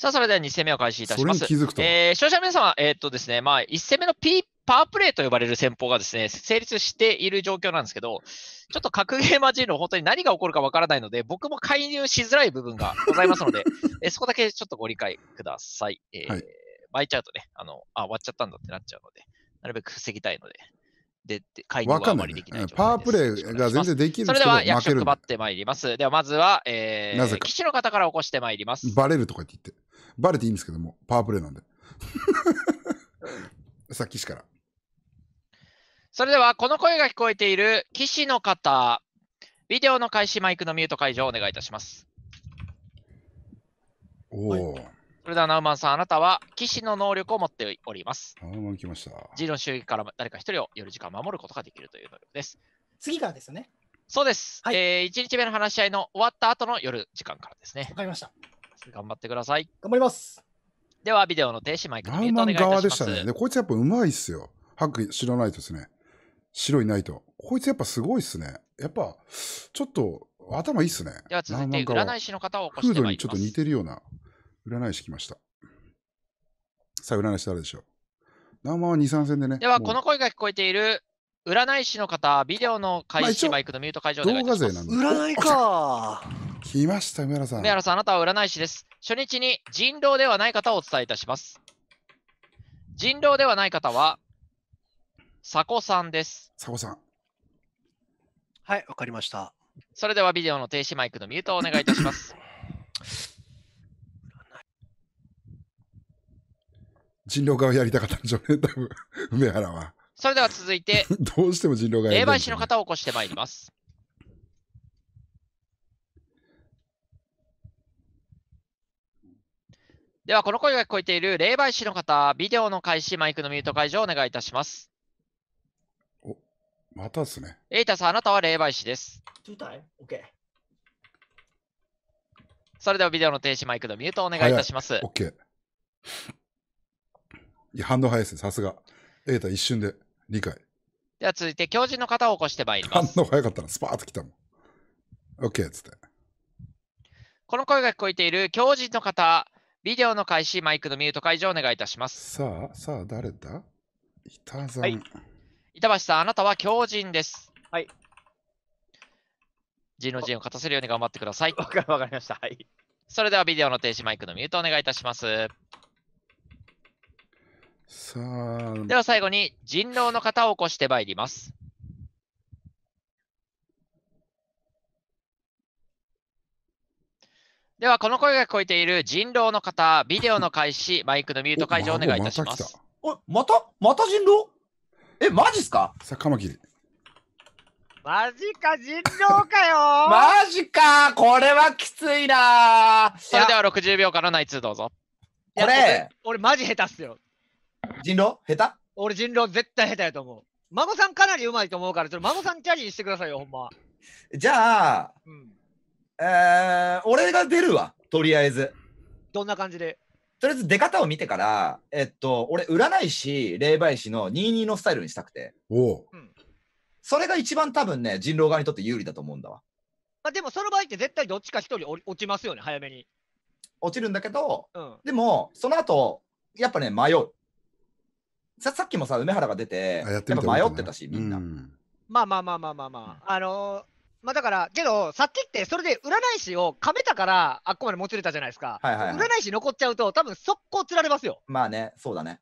さあ、それでは2戦目を開始いたします。そえー、聴者の皆様、えー、っとですね、まあ、1戦目の P パワープレイと呼ばれる戦法がですね、成立している状況なんですけど、ちょっと格ゲーマジーの本当に何が起こるかわからないので、僕も介入しづらい部分がございますので、えー、そこだけちょっとご理解ください。えー、はい、巻いちゃうとね、あの、あ、終わっちゃったんだってなっちゃうので、なるべく防ぎたいので、で、介入はあまりできないパワープレイが全然できるそれでは役職配ってまいります。ではまずは、えー、なぜか。騎士の方から起こしてまいります。バレるとか言って。バレていいんですけども、パワープレイなんで。さっきしから。それでは、この声が聞こえている棋士の方、ビデオの開始マイクのミュート解除をお願いいたします。おお、それでは、ナウマンさん、あなたは棋士の能力を持っております。ナウマン来ました。ジー襲撃から誰か一人を夜時間守ることができるという能力です。次からですよね。そうです。はい、えー、1日目の話し合いの終わった後の夜時間からですね。わかりました。頑張ってください。頑張ります。では、ビデオの停止、マイクのミュートお願いします。側でしたね。で、こいつやっぱうまいっすよ。白、ック知トないとですね。白いナイト。こいつやっぱすごいっすね。やっぱ、ちょっと、頭いいっすね。では続いて、占い師の方をフードにちょっと似てるような占い師来ました。さあ、占い師誰でしょう。ナンバーは2、3戦でね。では、この声が聞こえている占い師の方、ビデオの開始、マイクのミュート解除でお願いします。動画勢なんで占いか来ました、梅原さん。梅原さん、あなたは占い師です。初日に人狼ではない方をお伝えいたします。人狼ではない方は、佐古さんです。佐古さん。はい、わかりました。それではビデオの停止マイクのミュートをお願いいたします。人狼側やりたかったんでしょうね、多分梅原は。それでは続いて、どうしても人狼側霊媒師の方を起こしてまいります。では、この声が聞こえている霊媒師の方、ビデオの開始、マイクのミュート解除をお願いいたします。お、またですね。エイタさん、あなたは霊媒師です。2 ?OK。それでは、ビデオの停止、マイクのミュートをお願いいたします。OK。いや、反応早いですね、さすが。エイタ一瞬で理解。では、続いて、教授の方を起こしてまいります。反応早かったな、スパーッと来たもん。OK つって。この声が聞こえている教授の方、ビデオの開始、マイクのミュート解除をお願いいたします。さあ、さあ、誰だ板さん、はい、板橋さん、あなたは強人です。はい。人の陣を勝たせるように頑張ってください。わかりました。はい。それではビデオの停止、マイクのミュートお願いいたします。さあ。では最後に人狼の方を起こしてまいります。では、この声が聞こえている人狼の方、ビデオの開始、マイクのミュート解除をお願いいたします。お、またまた人狼え、マジっすかさ、カマキリ。マジか、人狼かよ マジかこれはきついなそれでは60秒間の内通どうぞ。これ俺マジ下手っすよ。人狼下手俺人狼絶対下手やと思う。孫さんかなりうまいと思うから、ちょっと孫さんチャリしてくださいよ、ほんま。じゃあ、うんえー、俺が出るわ、とりあえず。どんな感じでとりあえず出方を見てから、えっと、俺、占い師、霊媒師の22のスタイルにしたくて。おそれが一番多分ね、人狼側にとって有利だと思うんだわ。まあ、でも、その場合って絶対どっちか一人落ちますよね、早めに。落ちるんだけど、うん、でも、その後、やっぱね、迷う。ささっきもさ、梅原が出て、やっぱ迷ってたし、みんな。まあまあまあまあまあまあ、あのまあだから、けど、さっきって、それで占い師をかめたから、あっこまでもつれたじゃないですか。はいはいはい、占い師残っちゃうと、多分速攻つられますよ。まあね、そうだね。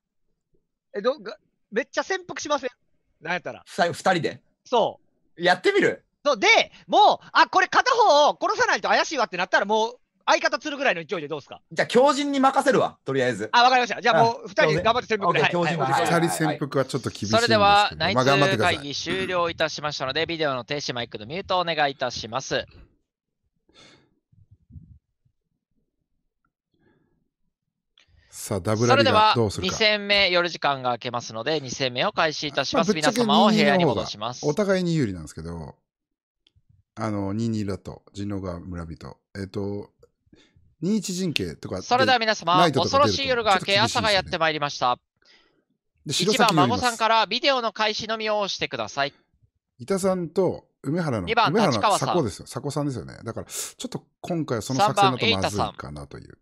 えどめっちゃ潜伏しません。なんやったら。2人で。そう。やってみるそうで、もう、あこれ片方を殺さないと怪しいわってなったら、もう相方釣るぐらいの勢いでどうですかじゃあ、強人に任せるわ、とりあえず。あ、わかりました。じゃあもう、二人頑張って潜伏で。強人2人潜伏はちょっと厳しいそれでは、ナイツ会議終了いたしましたので、ビデオの停止マイクのミュートをお願いいたします。さあ、ダブルそれでは、2戦目、夜時間が明けますので、2戦目を開始いたします。皆様を部屋に戻します。お互いに有利なんですけど、あの、22だと、人狼が村人。えっ、ー、と、認知神経とか。それでは皆様、恐ろしい夜が明け、朝がやってまいりました。一番、孫さんからビデオの開始のみを押してください。伊田さんと梅原の、2番梅原の佐古ですよ。佐古さんですよね。だから、ちょっと今回はその作戦だとまずいかなという。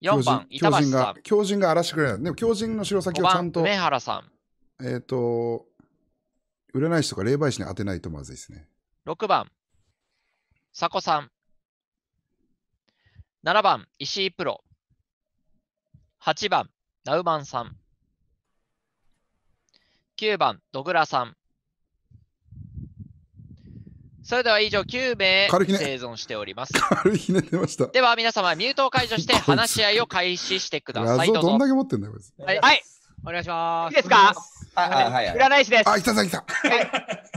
4番、板橋さん。強人が、強人が荒らしてくれない。でも、強人の城崎をちゃんと。梅原さん。えっ、ー、と、占い師とか霊媒師に当てないとまずいですね。6番、佐古さん。7番、石井プロ。8番、ナウマンさん。9番、ドグラさん。それでは以上9名生存しております。軽ひねてました。では皆様、ミュートを解除して話し合いを開始してください。どんだけ持ってんだよ、はい、はい、お願いします。いいですかはいはいはい。占い師です。あ、来た来た来た。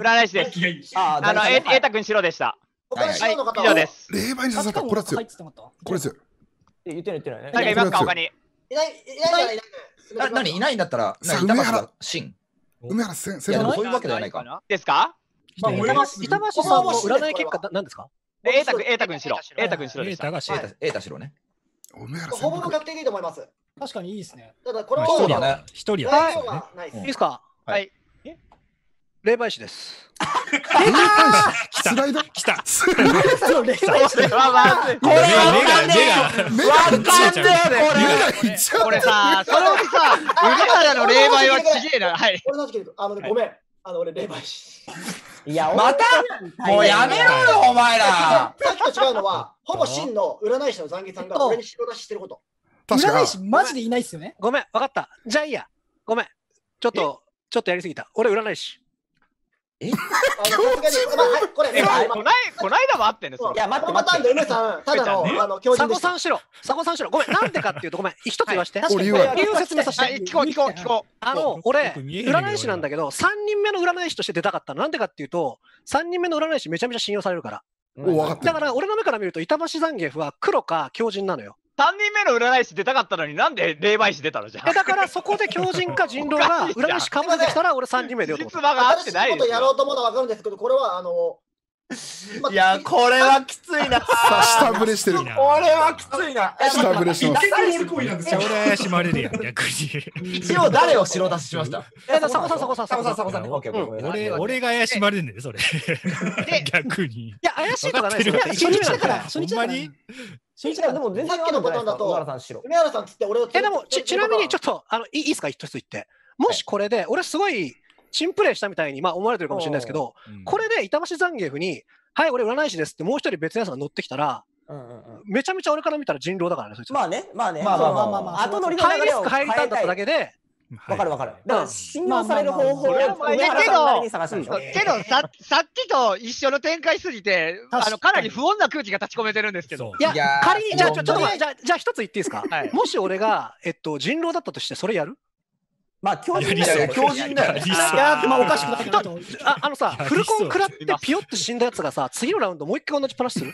占い師です。ああの、瑛太君白でした。はいはい、以上です。霊媒に刺さった。これ強い。これ言ってない言ってないかいますか他に。いない、いない、いない。何いないんだったら、梅原真。梅原先生そういうわけではないか。ですか板橋さんの占い結果何ですか瑛太君、瑛太君しろ。ータ君しろでした。瑛太しろね。ほぼ確定でいいと思います。確かにいいですね。ただこれは一人だね。一人だね。いいですかはい。霊媒師です。スライド来た。スライド。まこれわかんねえよ。かんねえよ、これ。これさ、そのさ、梅原の霊媒はちげえな。はい。俺あの、ごめん。あの、俺霊媒師。いや、またもうやめろよ、お前ら。さっきと違うのは、ほぼ真の占い師の残月さんが俺に出してること。占い師マジでいないっすよね。ごめん、分かった。じゃあいいや。ごめん。ちょっと、ちょっとやりすぎた。俺占い師。え あの、さすがまあ、はい、これ、こない、こだもあってんですよ。いや、待って待って、梅さん、ごめん、なんでかっていうと、ごめん、一つ言わせて。こここあの、俺、占い師なんだけど、3人目の占い師として出たかったの、なんでかっていうと、3人目の占い師めちゃめちゃ信用されるから。だから、俺の目から見ると、板橋残月は黒か狂人なのよ。3人目の占い師出たかったのになんで霊媒師出たのじゃえだからそこで狂人か人狼が占い師かまってきたら俺3人目でよ実て。話が合ってないでことやろうと思うのは分かるんですけど、これはあのいや、これはきついな。下れしてる。これはきついな。下ぶれしてます。俺、しまれるやん、逆に。一応、誰を白出ししました。サコさん、サコさん、サコさん、サコさん。俺、俺が怪しまれるんだよ、それ。逆に。いや、怪しいとかないです初日だから、初日だから。でも全然さっきのことだと、梅原さん白。梅原さんつって俺を。え、でも、ちなみにちょっと、あの、いいですか、一つ言って。もしこれで、俺すごいチンプレーしたみたいに、まあ、思われてるかもしれないですけど、うん、これで板橋ザンギフに、はい、俺占い師ですって、もう一人別のやつが乗ってきたら、うんうんうん、めちゃめちゃ俺から見たら人狼だからね、まあね、まあね、まあまあまあまあ、まあ、後乗りの流れを変えたんだっただけで、わかるわかる。だから信用される方法を、まあ、けど、けどささっきと一緒の展開すぎて、あのかなり不穏な空気が立ち込めてるんですけど。いや、仮にじゃあちょっとじゃじゃあ一つ言っていいですか。はい、もし俺がえっと人狼だったとしてそれやる？まあ、強人だよ。強人だよ。いや、まあ、おかしくないなあ、あのさ、フルコン食らってピヨって死んだやつがさ、次のラウンドもう一回同じ話する。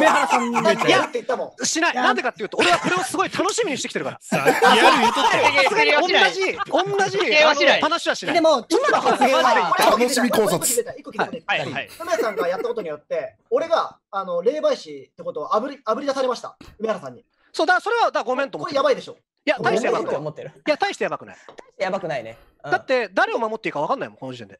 上原さんいやって言ったもん。しない。なんでかっていうと、俺はこれをすごい楽しみにしてきてるから。さあ、リアル言うと同じ、同じ話はしない。でも、今の発言は楽しみ考察。はい。はい。亀さんがやったことによって、俺が、あの、霊媒師ってことをあぶり、あぶり出されました。上原さんに。そうだ、それは、だ、ごめんと思って。これやばいでしょ。や、大してやばくない。いや、大してやばくない。やばくないね。うん、だって、誰を守っていいか分かんないもん、この時点で。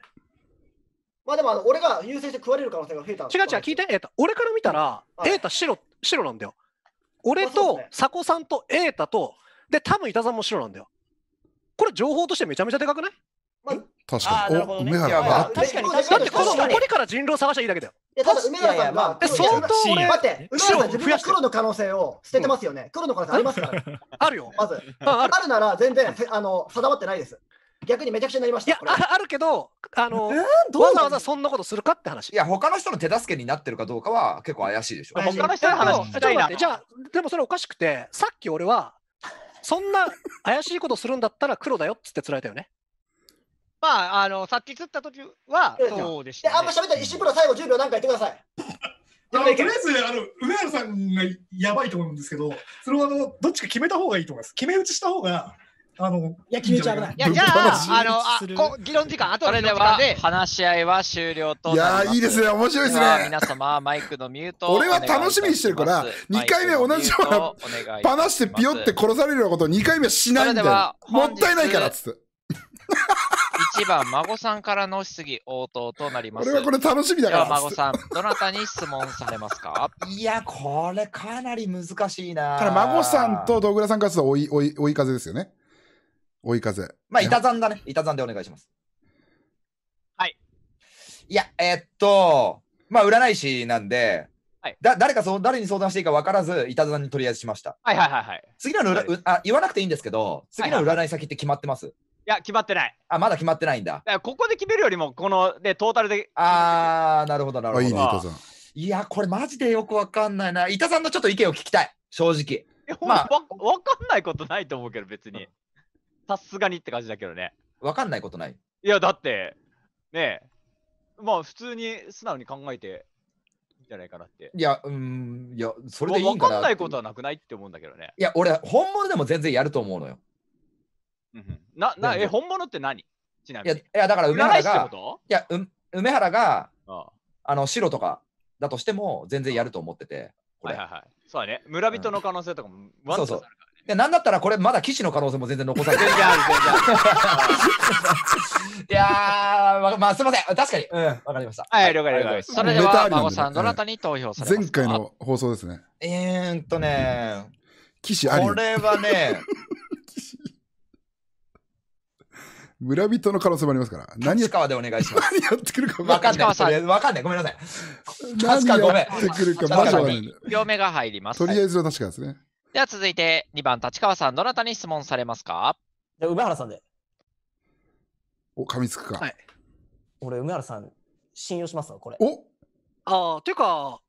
まあでも、俺が優先して食われる可能性が増えた違う違う、聞いて、俺から見たら、エータ白、白なんだよ。俺と、佐古さんとエータと、で、多分板さんも白なんだよ。これ、情報としてめちゃめちゃでかくないまあ、確かに。ね、梅原が確かに。だってこの残りから人狼探したらいいだけだよ。いや、ただ梅原さんは、え、相当俺、待って、梅原さん自分が黒の可能性を捨ててますよね。うん、黒の可能性ありますから、あるよ。まず。あるなら全然、あの、定まってないです。逆にめちゃくちゃなりました。いや、あるけど、あの、どうわざわざそんなことするかって話。いや、他の人の手助けになってるかどうかは結構怪しいでしょ。他の人の話したいな。じゃあ、でもそれおかしくて、さっき俺は、そんな怪しいことするんだったら黒だよっつってつられたよね。まあ、あの、さっき釣った時は、そうでした、ね、あんま喋ったら、石黒最後10秒なんか言ってください。あのとりあえず、あの、上原さんがやばいと思うんですけど、それはあの、どっちか決めた方がいいと思います。決め打ちした方が、あの、いや、決めちゃうな。いや、じゃあ、あの、あこ議論時間、あとでは話し合いは終了といやいいですね、面白いですね。皆様、マイクのミュート。俺は楽しみにしてるから、2回目同じような、話してピヨって殺されるようなことを2回目はしないんだよ。もったいないからっつって。1番、孫さんからの質疑応答となります。れはこれ楽しみだから。孫さん、どなたに質問されますかいや、これかなり難しいな。ただ、孫さんと土倉さんからすると追い、追い、追い風ですよね。追い風。まあ、板山だね。板山でお願いします。はい。いや、えー、っと、まあ、占い師なんで、はい、だ誰かそう誰に相談していいか分からず、板田にとりあえずしました。はいはいはい、はい。次の、はい、あ言わなくていいんですけど、次の占い先って決まってます、はいはいいや、決まってない。あ、まだ決まってないんだ。だここで決めるよりも、この、で、トータルで。あー、なるほど、なるほど。いいね、伊藤さん。いや、これマジでよくわかんないな。伊藤さんのちょっと意見を聞きたい、正直。まあ、わかんないことないと思うけど、別に。さすがにって感じだけどね。わかんないことないいや、だって、ねえ、まあ、普通に素直に考えてじゃないかなって。いや、うん、いや、それでいいかな。分かんないことはなくないって思うんだけどね。いや、俺、本物でも全然やると思うのよ。うん、ななえ本物って何ちなみにいやだから梅原がいやう梅原があの白とかだとしても全然やると思っててこれ、はいはいはい、そうだね村人の可能性とかもワンそうそうで、なんだったらこれまだ騎士の可能性も全然残されてる。全然ある、全然ある。いやー、ま、まあすみません。確かに。うん、わかりました。はい、了解了解。それでは、孫さん、どなたに投票されますか前回の放送ですね。えーっとねー、騎士ありこれはね、村人の可能性もありますから。何立川でお願いします。何やってくるか分かんない。分かんない。ごめんなさい。確かごめん。るかマジわかん両目が入ります。とりあえずは確かですね。では続いて2番、立川さん、どなたに質問されますかじゃ梅原さんで。お、噛みつくか。はい。俺、梅原さん、信用しますわ、これ。おああ、というか、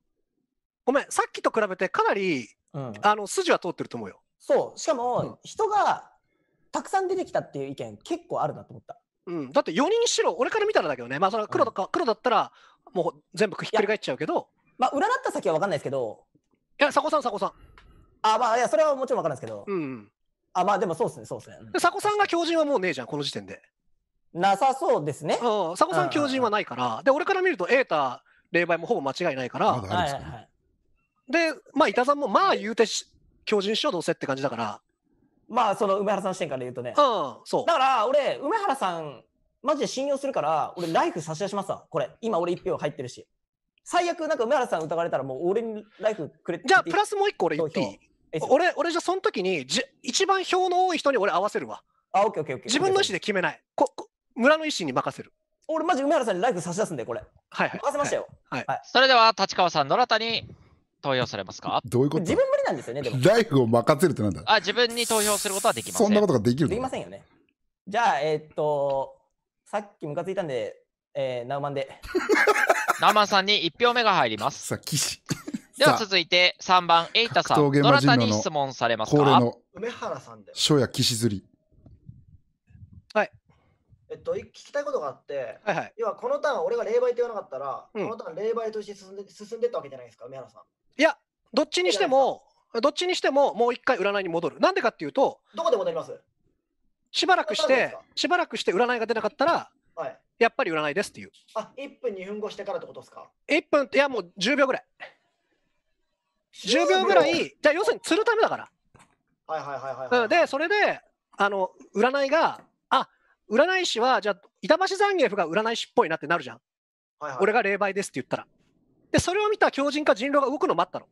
ごめん、さっきと比べてかなり、うん、あの筋は通ってると思うよ。そう、しかも、人がたくさん出てきたっていう意見結構あるなと思った。うん、だって4人白俺から見たらだけどね、まあ、その黒とか、うん、黒だったらもう全部ひっくり返っちゃうけどまあ占った先は分かんないですけどいや佐古さん佐古さんあまあいやそれはもちろん分かるんですけど、うん、あまあでもそうですねそうですね、佐古さんが狂人はもうねえじゃんこの時点でなさそうですね、うん、佐古さん狂人はないから、で俺から見るとえた。霊媒もほぼ間違いないから、まね、はいはいはい、でまあ板さんもまあ言うて狂人しようどうせって感じだからまあ、その梅原さん視点から言うとね。うん、そう。だから、俺、梅原さん、マジで信用するから、俺、ライフ差し出しますわ。これ、今俺1票入ってるし。最悪、なんか梅原さん疑われたら、もう俺にライフくれてじゃあ、プラスもう1個俺言っていい俺、俺じゃその時にじ、一番票の多い人に俺合わせるわ。あ、オッケーオッケーオッケー。自分の意思で決めない。ここ村の意思に任せる。俺、マジ梅原さんにライフ差し出すんで、これ。はい、はい。任せましたよ。はい。はい、それでは、立川さん、野良谷。投票されますかどういうこと自分無理なんですよね、でも。ライフを任せるってなんだあ、自分に投票することはできません。そんなことができるできませんよね。じゃあ、えー、っと、さっきムカついたんで、えー、ナウマンで。ナウマンさんに1票目が入ります。さっきでは続いて3番、エイタさん。どなたに質問されますか梅原さんで。初夜騎士釣り。えっと、聞きたいことがあって、はいはい、要はこのターン、俺が霊媒って言わなかったら、うん、このターン、霊媒として進んで進んでったわけじゃないですか、宮原さん。いや、どっちにしても、どっちにしても、もう一回占いに戻る。なんでかっていうと、どこで戻りますしばらくして、しばらくして占いが出なかったら、はい、やっぱり占いですっていう。あ、1分、2分後してからってことですか ?1 分、いや、もう10秒ぐらい。10秒ぐらい、じゃあ、要するに釣るためだから。はいはいはいはい、はい、で、それで、あの、占いが占い師は、じゃあ、板橋残月が占い師っぽいなってなるじゃん。はいはい、俺が霊媒ですって言ったら。で、それを見た狂人か人狼が動くの待ったの。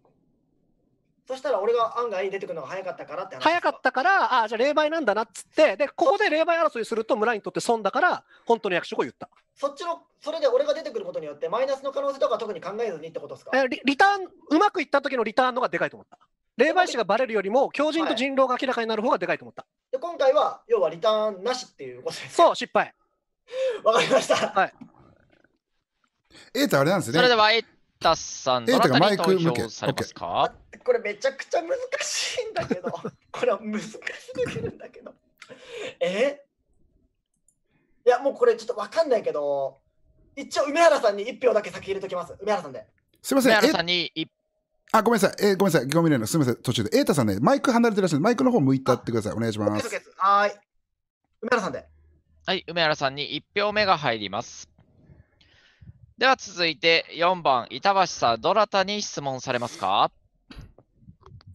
そしたら俺が案外に出てくるのが早かったからって早かったから、ああ、じゃあ霊媒なんだなっつって、で、ここで霊媒争いすると村にとって損だから、本当の役職を言った。そっちの、それで俺が出てくることによって、マイナスの可能性とか特に考えずにってことですかえリリターン、うまくいった時のリターンのがでかいと思った。霊媒師がばれるよりも、狂人と人狼が明らかになる方がでかいと思った。で今回は、要はリターンなしっていうことです。そう、失敗。わかりました。はい。エータあれなんですね。それではエータさん、どなたに投票されますかこれめちゃくちゃ難しいんだけど、これは難しすぎるんだけど。えいや、もうこれちょっとわかんないけど、一応梅原さんに1票だけ先入れときます。梅原さんで。すみません。梅原さんに1あ、ごめんなさい。えー、ごめんなさい。ごめんなさい。すみません。途中で。瑛太さんね、マイク離れてらっしゃるマイクの方向いたってください。お願いします。はい。梅原さんで。はい。梅原さんに1票目が入ります。では続いて4番、板橋さん、どなたに質問されますか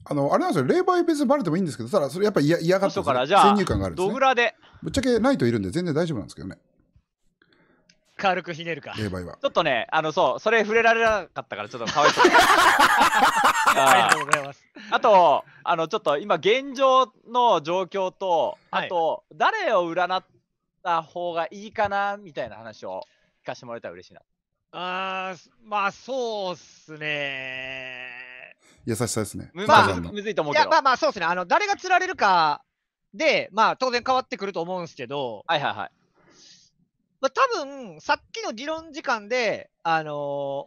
あの、あれなんですよ。霊媒別にバレてもいいんですけど、ただそれやっぱり嫌がって先入観があるんです、ね、ドグラで。ぶっちゃけないといるんで全然大丈夫なんですけどね。軽くひねるか。ちょっとね、あの、そう、それ触れられなかったから、ちょっとかわいそう。ありがとうございます。あと、あの、ちょっと今、現状の状況と、あと、はい、誰を占った方がいいかな、みたいな話を聞かせてもらえたら嬉しいな。あまあ、そうっすね。優しさですね。まあ、むずいと思うけど。まあまあ、そうっすね。あの、誰が釣られるかで、まあ、当然変わってくると思うんですけど、はいはいはい。まあ、多分、さっきの議論時間で、あのー、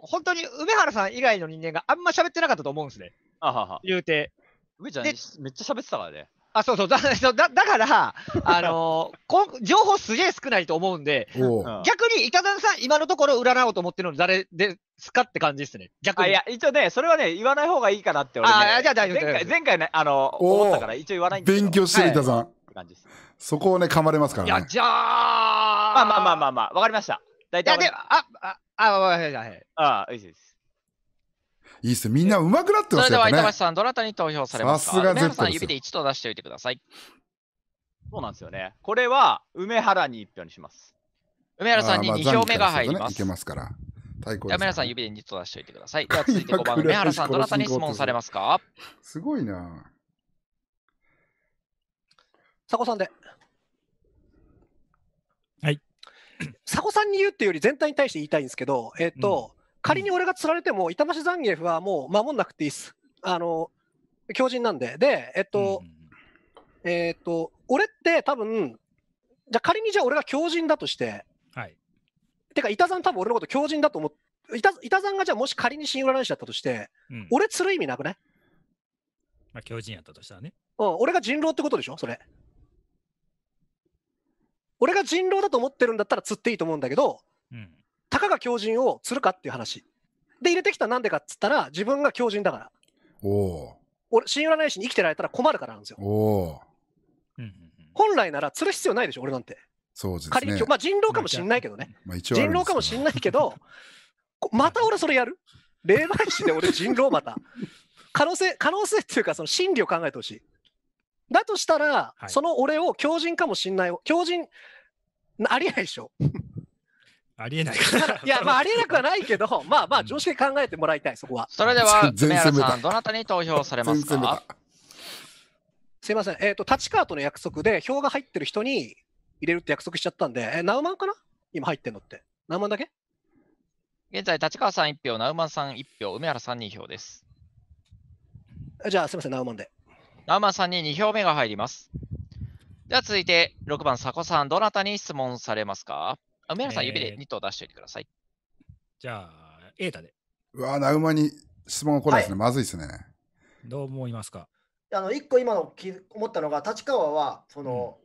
本当に梅原さん以外の人間があんま喋ってなかったと思うんですね。あはは。言うて。梅ちゃん、めっちゃ喋ってたからね。あ、そうそう。だだだから、あのー、こ情報すげえ少ないと思うんで、逆に板谷さん、今のところ占おうと思ってるの誰ですかって感じですね。逆に。いや、一応ね、それはね、言わない方がいいかなってね、あ、じゃあ大丈夫前回、前回ね、あの、思ったから一応言わないんですけど。勉強してる板さん、はい、そこをね、噛まれますからね。いや、じゃあ、まあまあまあまあまあ、わかりました。大い体あ、あ、あ、あ、りあ、あ、あ、わしい。ああ、いいです。いいっすみんな上手くなってそまれすでは板橋さん、どなたに投票されますさすが原さん、です指で1と出しておいてください。そうなんですよね。これは、梅原に一票にします。梅原さんに二2票目が入ります。念かねいけますから。太鼓でじゃすね皆さん指で2と出しておいてください。では続いて5番、梅原さん、どなたに質問されますか すごいな。佐古さんで。佐古さんに言うっていうより全体に対して言いたいんですけど、えっ、ー、と、うん、仮に俺が釣られても、痛まし残業はもう守んなくていいです。あの、強靭なんで。で、えっ、ー、と、うん、えっ、ー、と、俺って多分、じゃ仮にじゃあ俺が強靭だとして、はい。てか、板山ん多分俺のこと強靭だと思って、板板さんがじゃあもし仮に新占い師だったとして、うん、俺釣る意味なくねまあ、強靭やったとしたらね。うん、俺が人狼ってことでしょ、それ。俺が人狼だと思ってるんだったら釣っていいと思うんだけど、うん、たかが狂人を釣るかっていう話。で、入れてきたなんでかっつったら、自分が狂人だから。おお俺、新占い師に生きてられたら困るからなんですよ。おお本来なら釣る必要ないでしょ、俺なんて。そうですね。仮に、まあ、人狼かもしんないけどね。まあ、人狼かもしんないけど、また俺それやる霊媒師で俺人狼また。可能性、可能性っていうか、その心理を考えてほしい。だとしたら、はい、その俺を強人かもしんない、強人、ありえないでしょ。ありえないかいや、まあ、ありえなくはないけど、まあまあ、常識考えてもらいたい、そこは。それでは、梅原さん、どなたに投票されますかすいません、えっ、ー、と、立川との約束で、票が入ってる人に入れるって約束しちゃったんで、えー、ナウマンかな今入ってんのって。ナウマンだけ現在、立川さん1票、ナウマンさん1票、梅原さん2票です。じゃあ、すみません、ナウマンで。ラーマンさんに2票目が入ります。では続いて6番、サコさん、どなたに質問されますか梅原さん、指で2頭出しておいてください。じゃあ、エータで。うわぁ、ナウマに質問来ないですね、はい、まずいですね。どう思いますかあの1個今のき思ったのが、立川はその、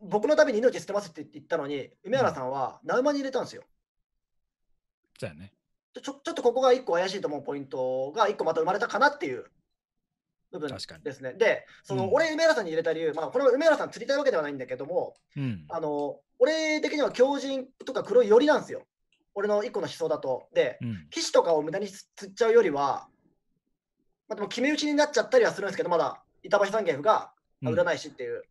うん、僕のために命捨てますって言ったのに、梅原さんはナウマに入れたんですよ。じゃねちょちょっとここが1個怪しいと思うポイントが1個また生まれたかなっていう。部分ですね。で、その、うん、俺、梅原さんに入れた理由、まあ、これは梅原さん釣りたいわけではないんだけども、うん、あの俺的には強靭とか黒い寄りなんですよ。俺の一個の思想だと。で、うん、騎士とかを無駄に釣っちゃうよりは、まあ、でも決め打ちになっちゃったりはするんですけど、まだ板橋三軒夫が占い師っていう、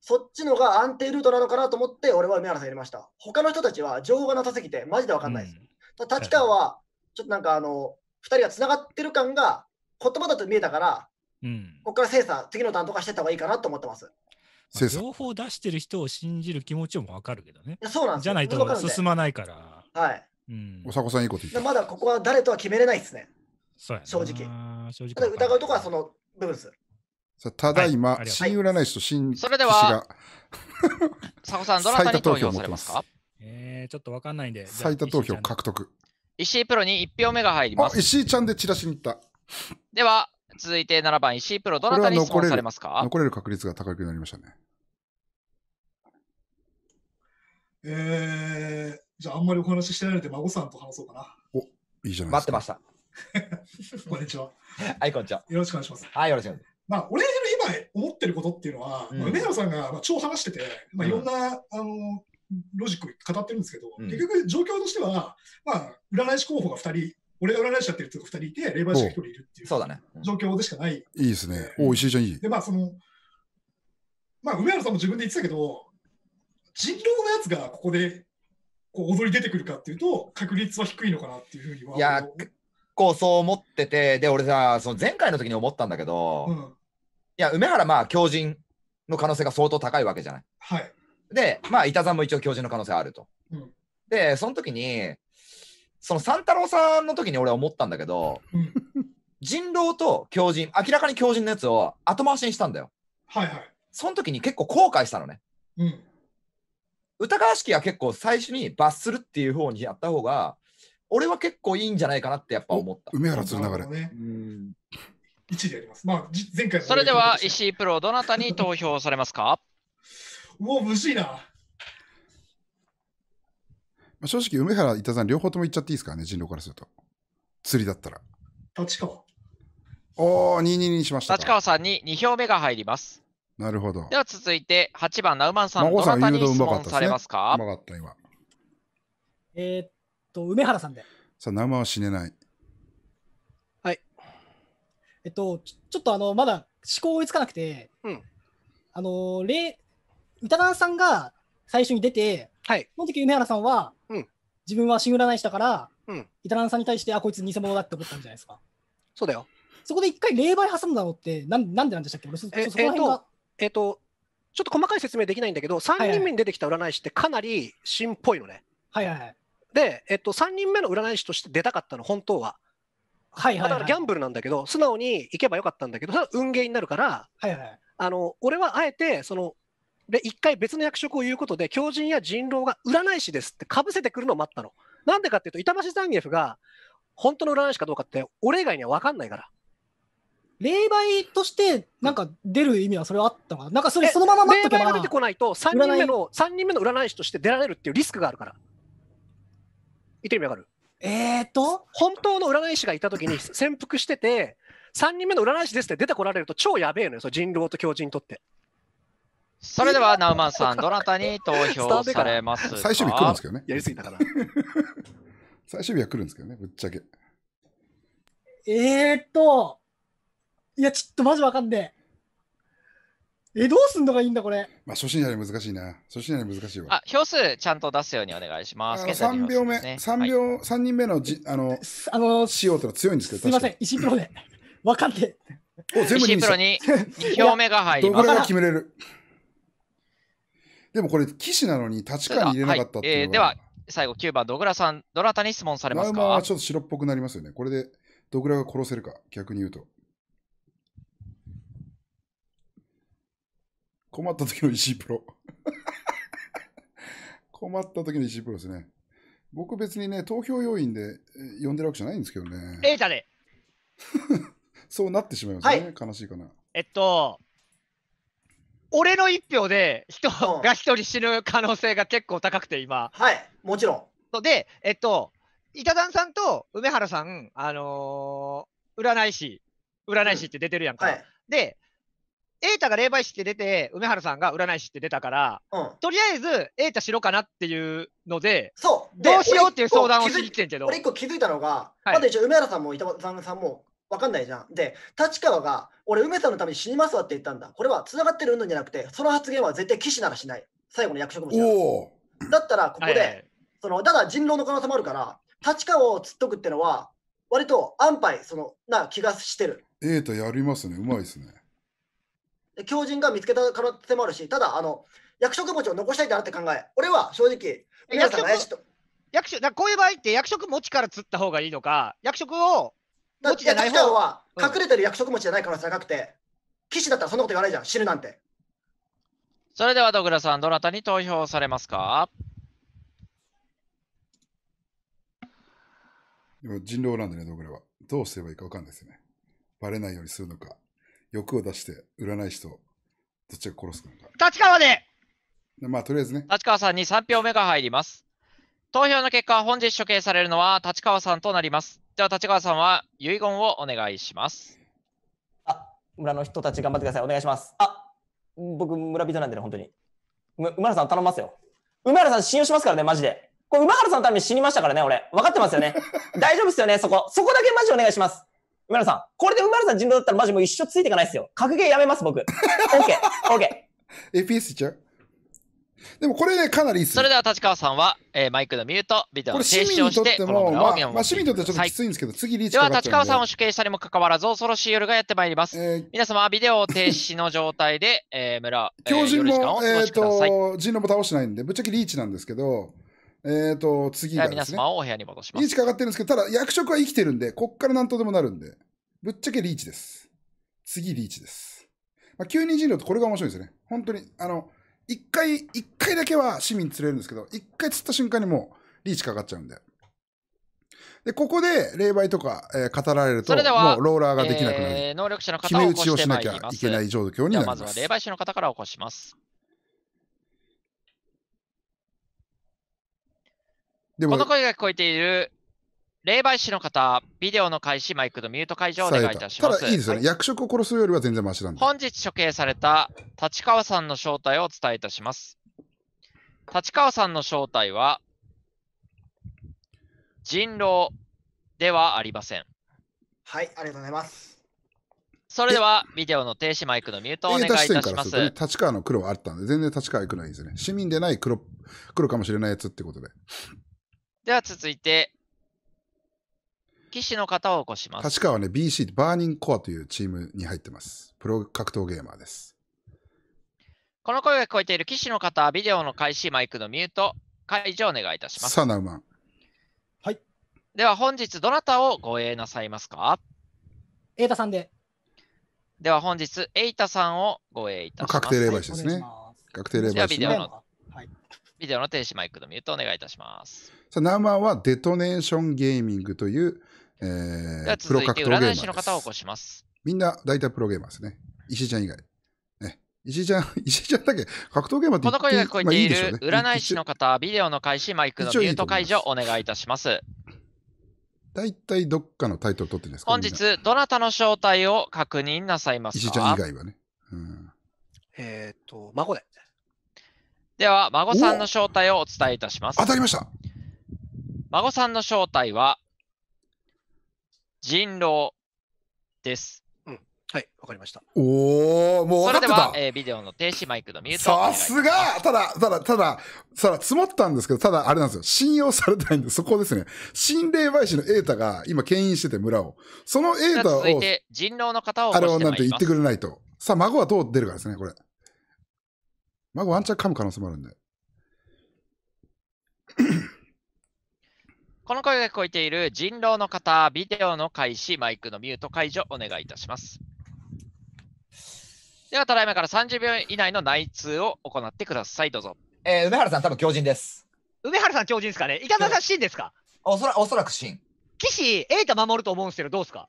そっちのが安定ルートなのかなと思って、俺は梅原さん入れました。他の人たちは情報がなさすぎて、マジで分かんないです。うん、立川は、ちょっとなんかあの、2人がつながってる感が言葉だと見えたから、うん、ここから精査、次の担当がしてた方がいいかなと思ってます。まあ、情報出してる人を信じる気持ちもわかるけどね。そうなんですじゃないと進まないから。はい。うん、おさこさんいいこと言ってまだここは誰とは決めれないですね。そうや正直。正直疑うとこはその部分です。ただいま、新占い師と新、はい、それでは、さこさん、どなたに投票されますかえー、ちょっとわかんないんで。最多投票獲得。石井プロに1票目が入ります。石井ちゃんでチラシに行った。では、続いて7番、石井プロ、どなたに質問されますか残れる確率が高くなりましたね。えー、じゃああんまりお話ししてないので、孫さんと話そうかな。お、いいじゃない待ってました。こんにちは。はい、こんにちは。よろしくお願いします。はい、よろしくお願いします。まあ、俺の今思ってることっていうのは、うん、梅原さんがまあ超話してて、まあ、いろんな、うん、あのロジック語ってるんですけど、うん、結局状況としては、まあ、占い師候補が2人俺占い師やってる人が2人いて、霊媒師が1人いるっていうそうだね、状況でしかない。いいですね。お石井ちゃんいい。で、まあ、その、まあ、上原さんも自分で言ってたけど、人狼のやつがここでこう踊り出てくるかっていうと、確率は低いのかなっていうふうには。いや、結構そう思ってて、で、俺さ、その前回の時に思ったんだけど、うん、いや、梅原、まあ、狂人の可能性が相当高いわけじゃない。はい。で、まあ、板さんも一応狂人の可能性あると。うん、で、その時に、その三太郎さんの時に俺は思ったんだけど、人狼と狂人、明らかに狂人のやつを後回しにしたんだよ。はいはい。その時に結構後悔したのね。うん。歌川式は結構最初に罰するっていう方にやった方が、俺は結構いいんじゃないかなってやっぱ思った。梅原つながれ。ね、でやります。まあ、前回それでは石井プロ、どなたに投票されますか もう無視な。まあ、正直、梅原、伊田さん、両方とも行っちゃっていいですからね、人狼からすると。釣りだったら。立川。おー、2 2にしました立川さんに2票目が入ります。なるほど。では続いて、8番、ナウマンさん、どなたに質問されますかうまかった、ね、今。えー、っと、梅原さんで。さあ、ナウマンは死ねない。はい。えっと、ちょっとあの、まだ思考追いつかなくて、うん、あの、例、歌川さんが最初に出て、はい、その時梅原さんは、うん、自分は新占い師だから、うん、イタランさんに対してあこいつ偽物だって思ったんじゃないですかそうだよそこで一回霊媒挟んだのってなんなんでなんでしたっけ俺そえそこら辺がえっ、ー、とちょっと細かい説明できないんだけど3人目に出てきた占い師ってかなり新っぽいのねはいはい、はい、で、えっ、と、3人目の占い師として出たかったの本当ははいはい、はい、だからギャンブルなんだけど素直に行けばよかったんだけどただ運ゲーになるから、はいはい、あの俺はあえてそので、一回別の役職を言うことで、狂人や人狼が占い師ですってかぶせてくるのを待ったの。なんでかっていうと、板橋ザンギが本当の占い師かどうかって、俺以外には分かんないから。霊媒としてなんか出る意味はそれはあったかなんかそれそのまま待っ霊媒が出てこないと3人目の3人目の占い師として出られるっていうリスクがあるから言ってかるえーと本当の占い師がいたときに潜伏してて3人目の占い師ですって出てこられると超やべえのよそ人狼と狂人とってそれでは、ナウマンさん、どなたに投票されますか 最終日来るんですけどね。やりすぎたから。最終日は来るんですけどね、ぶっちゃけ。えーっと、いや、ちょっとマジわかんねえ。え、どうすんのがいいんだ、これ。まあ、初心者に難しいな。初心者に難しいわ。あ、票数ちゃんと出すようにお願いします。3秒目、三秒、三人目のじ、あの、あの、仕様ってのは強いんですけど、すみません、石プロで。わかんねえ。お、全部2プロに票目が入ります。どこが決めれる。でもこれ、騎士なのに立川に入れなかったっていうのは、はいえー、では、最後9番、ドグラさん、どなたに質問されますかまあちょっと白っぽくなりますよね。これで、ドグラが殺せるか、逆に言うと。困った時の石井プロ。困った時の石井プロですね。僕別にね、投票要員で呼んでるわけじゃないんですけどね。データで そうなってしまいますね、はい、悲しいかな。えっと、俺の一票で人が一人死ぬ可能性が結構高くて、今。はい、もちろん。で、えっと、板田さんと梅原さん、あのー、占い師、占い師って出てるやんか。うんはい、で、瑛太が霊媒師って出て、梅原さんが占い師って出たから、うん、とりあえず瑛太しろかなっていうので、そうどうしようっていう相談をしに来てんけど。俺一個気づいたのが、はい、まず一応梅原さんも板田さんも分かんないじゃん。で、立川が、俺、梅さんのために死にますわって言ったんだ。これは繋がってるんじゃなくて、その発言は絶対騎士ならしない。最後の役職もしない。だったら、ここで、そのただ人狼の可能性もあるから、立川を釣っとくってのは、割と安牌そのな気がしてる。ええと、やりますね、うまいですね。で、狂人が見つけた可能性もあるし、ただ、あの、役職持ちを残したいだなって考え、俺は正直、皆さん怪しいと。役職だこういう場合って役職持ちから釣った方がいいのか、役職を持ちじゃない方は、隠れてる役職持ちじゃない可能性高くて、騎士だったらそんなこと言わないじゃん、死ぬなんて。それでは、ドグラさん、どなたに投票されますか人狼なんでね、ドグラは。どうすればいいか分かんないですよね。バレないようにするのか、欲を出して占らない人、どっちが殺すのか。立川でまあ、とりあえずね。立川さんに3票目が入ります。投票の結果、本日処刑されるのは立川さんとなります。じゃあ、立川さんは遺言をお願いします。あ、村の人たち頑張ってください。お願いします。あ、僕村人なんでね、本当に。う馬原さん頼ますよ。馬原さん信用しますからね、マジで。これ馬原さんのために死にましたからね、俺。分かってますよね。大丈夫ですよね、そこ。そこだけマジお願いします。馬原さん。これで馬原さん人狼だったらマジもう一生ついていかないですよ。格ゲーやめます、僕。オッケー、オッケー。APS いっちゃうでもこれね、かなりいいそれでは立川さんは、えー、マイクのミュート、ビデオの停止をして、これ市民にとってまあ、まあ、市民にとってちょっときついんですけど、はい、次リーチでは立川さんを主刑したにもかかわらず、恐ろしい夜がやってまいります。えー、皆様ビデオ停止の状態で、えー、村、教授も、えー、っと、人狼も倒してないんで、ぶっちゃけリーチなんですけど、えっ、ー、と、次が、ね、皆様をお部屋に戻します。リーチかかってるんですけど、ただ役職は生きてるんで、こっから何とでもなるんで、ぶっちゃけリーチです。次リーチです。まあ、急に人狼ってこれが面白いですね。本当に、あの、一回、一回だけは市民釣れるんですけど、一回釣った瞬間にもうリーチかかっちゃうんで。で、ここで霊媒とか、えー、語られると、もうローラーができなくなる。え能力者の方決め打ちをしなきゃいけない状況になります。まずは霊媒師の方から起こします。でもこの声が聞こえている霊媒師の方、ビデオの開始、マイクのミュート解除をお願いいたします。ただいいですよね、はい、役職を殺すよりは全然マシなんで。本日処刑された立川さんの正体をお伝えいたします。立川さんの正体は、人狼ではありません。はい、ありがとうございます。それでは、ビデオの停止、マイクのミュートをお願いいたします。立川の黒はあったんで、全然立川行くのはいいですね。市民でない黒黒かもしれないやつってことで。では続いて、棋士の方を起こします。立川はね、BC、バーニングコアというチームに入ってます。プロ格闘ゲーマーです。この声が聞こえている棋士の方は、ビデオの開始、マイクのミュート、解除お願いいたします。あナウマン。はい。では、本日、どなたをご営なさいますかイタさんで。では、本日、イタさんをご営いたします。確定霊媒師ですね。確定霊媒師、ではビデオの停止マイクのミュートお願いいたします。さあ、ナンバーはデトネーションゲーミングというえプロ格闘ゲーマーです。占い師の方を起こします。みんな大体プロゲーマーですね。石井ちゃん以外。ね、石井ちゃん、石井ちゃんだけ格闘ゲーマーってってこの声が聞こえている、まあいいね、占い師の方、ビデオの開始、マイクのミュート解除お願いいたします。大体どっかのタイトル取ってるんですか本日、どなたの正体を確認なさいますか石井ちゃん以外はね。うん、えっ、と、孫で。では、孫さんの正体をお伝えいたします。当たりました。孫さんの正体は、人狼です。はい、わかりました。おお、もう分かってた。それでは、えー、ビデオの停止、マイクのミュート。さすがただ、ただ、ただ、ただ、積もったんですけど、ただ、あれなんですよ。信用されてないんで、そこですね。心霊媒師のエータが今、牽引してて、村を。そのエータを。続いて、人狼の方をあれをなんて言ってくれないと。さあ、孫はどう出るかですね、これ。孫ワンチャン噛む可能性もあるんで。この声が聞こえている人狼の方、ビデオの開始、マイクのミュート解除お願いいたします。では、ただいまから30秒以内の内通を行ってください。どうぞ。えー、梅原さん、多分狂人です。梅原さん、狂人ですかねいかさん、真ですかおそらおそらく真。岸、瑛太守ると思うんですけど、どうですか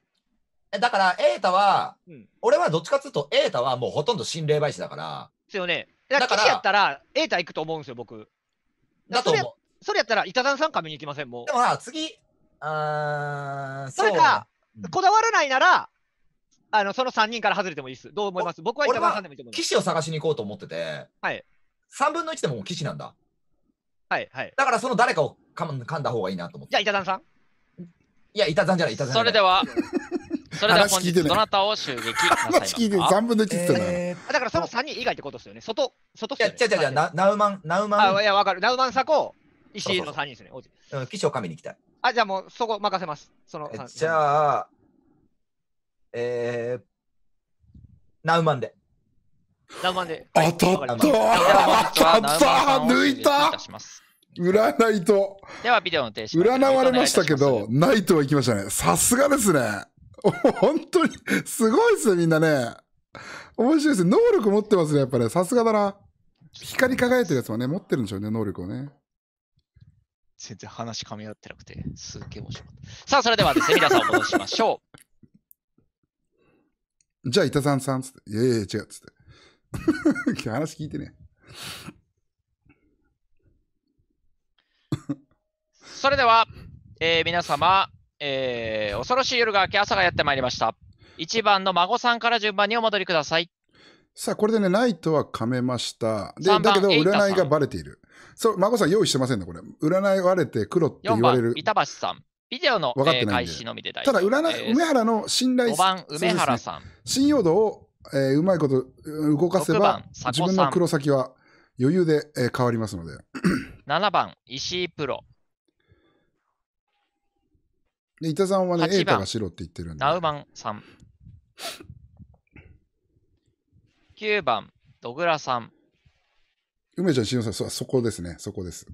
だから、瑛太は、うん、俺はどっちかっていうと、瑛太はもうほとんど心霊媒師だから。ですよね。だから、岸やったら、瑛太行くと思うんですよ、僕。だと思う。それやったら、板田さんか見に行きません、もう。でもな、次、あーそれか、うんこだわらないなら、あの、その3人から外れてもいいです。どう思います僕は板田さんでもいいと思いま騎す。士を探しに行こうと思ってて、はい3分の1でもも騎士なんだ。はい、はい。だからその誰かをかん噛んだ方がいいなと思っじて。ゃあ、板田さん。いや、板たんじゃない、いたんそれでは、それでは本日、などなたを襲撃なさいか3分の1って言ったな。えーあだからその3人以外ってことですよね。外、外ねいや、違う違う違う、ナナウマン、ナウマン、あ、いや、わかる。ナウマンサコ、石井の3人ですね、王子。うん、騎士を神に行きたい。あ、じゃあもうそこ任せます。そのじゃあ、えー、ナウマンで。ナウマンで。当たった当たった抜いた占いと。では、ビデオの停止。占われましたけど、ナイトは行きましたね。さすがですね。本当に、すごいですね、みんなね。面白いです能力持ってますね、やっぱり、ね。さすがだな。光り輝いてるやつはね、持ってるんでしょうね、能力をね。全然話噛み合ってなくて、すっげえ面白かった。さあ、それではですね、皆さんお戻ししましょう。じゃあ、板さんさんつって、いやいや違うつって。話聞いてね。それでは、えー、皆様、えー、恐ろしい夜が明け朝がやってまいりました。1番の孫さんから順番にお戻りください。さあ、これでね、ナイトは噛めました。で、だけど、占いがバレている。そう、孫さん用意してませんね、これ。占いわれて黒って言われる。板橋さん。ビデオの分かってない開始のみでただ占、い、梅原の信頼5番、梅原さん。ね、信用度を、えー、うまいこと動かせば、自分の黒先は余裕で、えー、変わりますので。7 番、石井プロ。で、伊田さんはね、エータが白って言ってるんで。ナウマンさん。9番、ドグラさん。梅ちゃん、しのさん、そ、そこですね。そこです。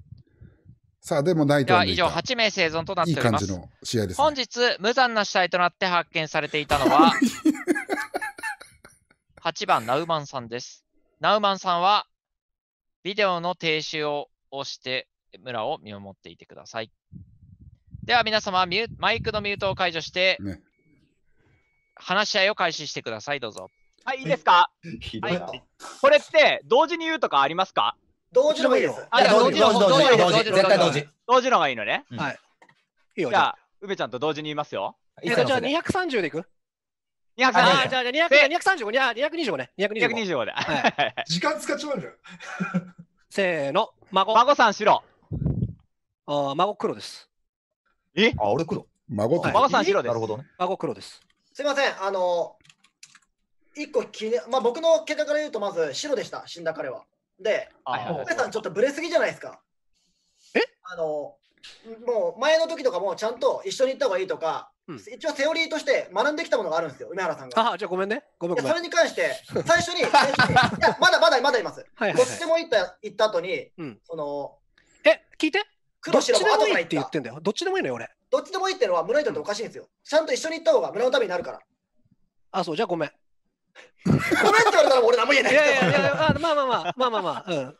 さあ、でもないとは以上、8名生存となっております。いい感じの試合です、ね、本日、無残な死体となって発見されていたのは、8 番、ナウマンさんです。ナウマンさんは、ビデオの停止を押して、村を見守っていてください。では、皆様ミュ、マイクのミュートを解除して、ね、話し合いを開始してください。どうぞ。はい、いいですか ひどいな。これって、同時に言うとかありますか同時でがいいであ、同時のほ同時同時同時絶対同時。同時のがいいのね。いじゃあ。梅ちゃんと同時に言いますよ。じゃあ230でいく2 3あ、じゃあ2二0で235ね。あ225ね。225。2 2で。時間使っちまうじゃん。せーの、孫。孫さん白。ああ、孫黒です。あ、俺黒。孫孫さん白です。なるほどね。孫黒です。すいません、あの、一個気まあ、僕の結果から言うと、まず白でした、死んだ彼は。で、お部さん、ちょっとブレすぎじゃないですか。えあのもう前の時とかもちゃんと一緒に行った方がいいとか、うん、一応セオリーとして学んできたものがあるんですよ、梅原さんが。あじゃあごめんね。ごめんそれに関して、最初に、初にいやまだまだまだいます。はいはいはい、どっちでも行った行った後に、うん、そのえ、聞いて黒白も後かい行って言ってんだよ。どっちでもいいのよ、俺。どっちでもいいってのは、村井とっておかしいんですよ。ちゃんと一緒に行った方が村のためになるから。あ、そう、じゃあごめん。ごめんって言われたら俺何も言えない。いやいやいや、まあまあまあ、まあまあまあ。うん、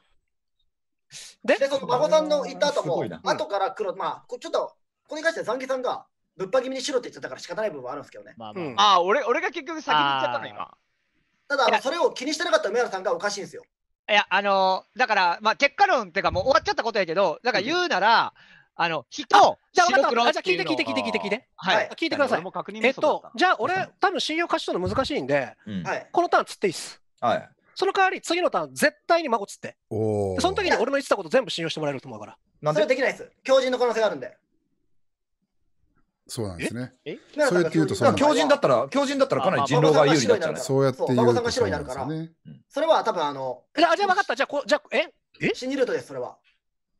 でで、その孫さんの言った後も、後から黒、まあ、ちょっと、これに関してはザンギさんが、ぶっぱ気味にしろって言ってたから仕方ない部分はあるんですけどね。まあ、まあうん、あ俺、俺が結局先に言っちゃったの、今。ただ、それを気にしてなかった梅原さんがおかしいんですよ。いや、あのー、だから、まあ、結果論っていうか、もう終わっちゃったことやけど、だから言うなら、うんあの、人、じゃあ分かった。じゃあ聞いて聞いて聞いて聞いて聞いて。はい。聞いてください。えっと、じゃあ俺、多分信用貸しるの難しいんで、このターン釣っていいっす。はい。その代わり、次のターン、絶対に孫釣って。その時に俺の言ってたこと全部信用してもらえると思うから。なんでそれできないです。強人の可能性があるんで。そうなんですね。そうやって言うとそう強人だったら、強人だったらかなり人狼が有利なったら、そうやって言う孫さんが白になるから。それは多分あの。あ、じゃあ分かった。じゃあ、じゃええ新入るとです、それは。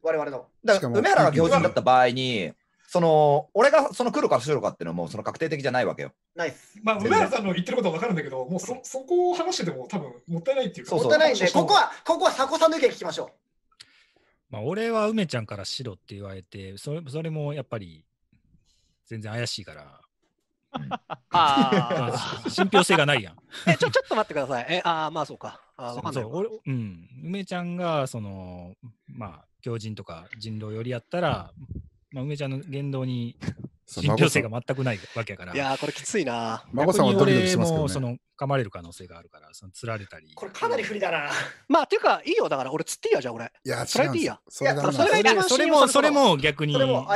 我々の。だから梅原が標準だった場合に、その俺がその黒か白かっていうのもその確定的じゃないわけよ。ないっす。まあ、梅原さんの言ってることは分かるんだけど、もうそそこを話してても多分もったいないっていうか。そうそうもったいないんで、ここは、ここは佐古さんの意見聞きましょう。まあ、俺は梅ちゃんから白って言われて、それそれもやっぱり全然怪しいから。うん、ああ、信憑性がないやん。え、ちょ、ちょっと待ってください。え、ああ、まあそうか。あうかん俺、うん、梅ちゃんがそのまあ狂人とか人狼よりやったら、まあ、梅ちゃんの言動に 信憑性が全くないわけやから。いやこれきついな。孫さんはドキドキしますけど、ね、その噛まれる可能性があるから、その釣られたり。これかなり不利だな。まあ、ていうか、いいよ、だから俺釣っていいや、じゃあ俺。いや、釣られていいや。それそれそれも、それも逆に、あの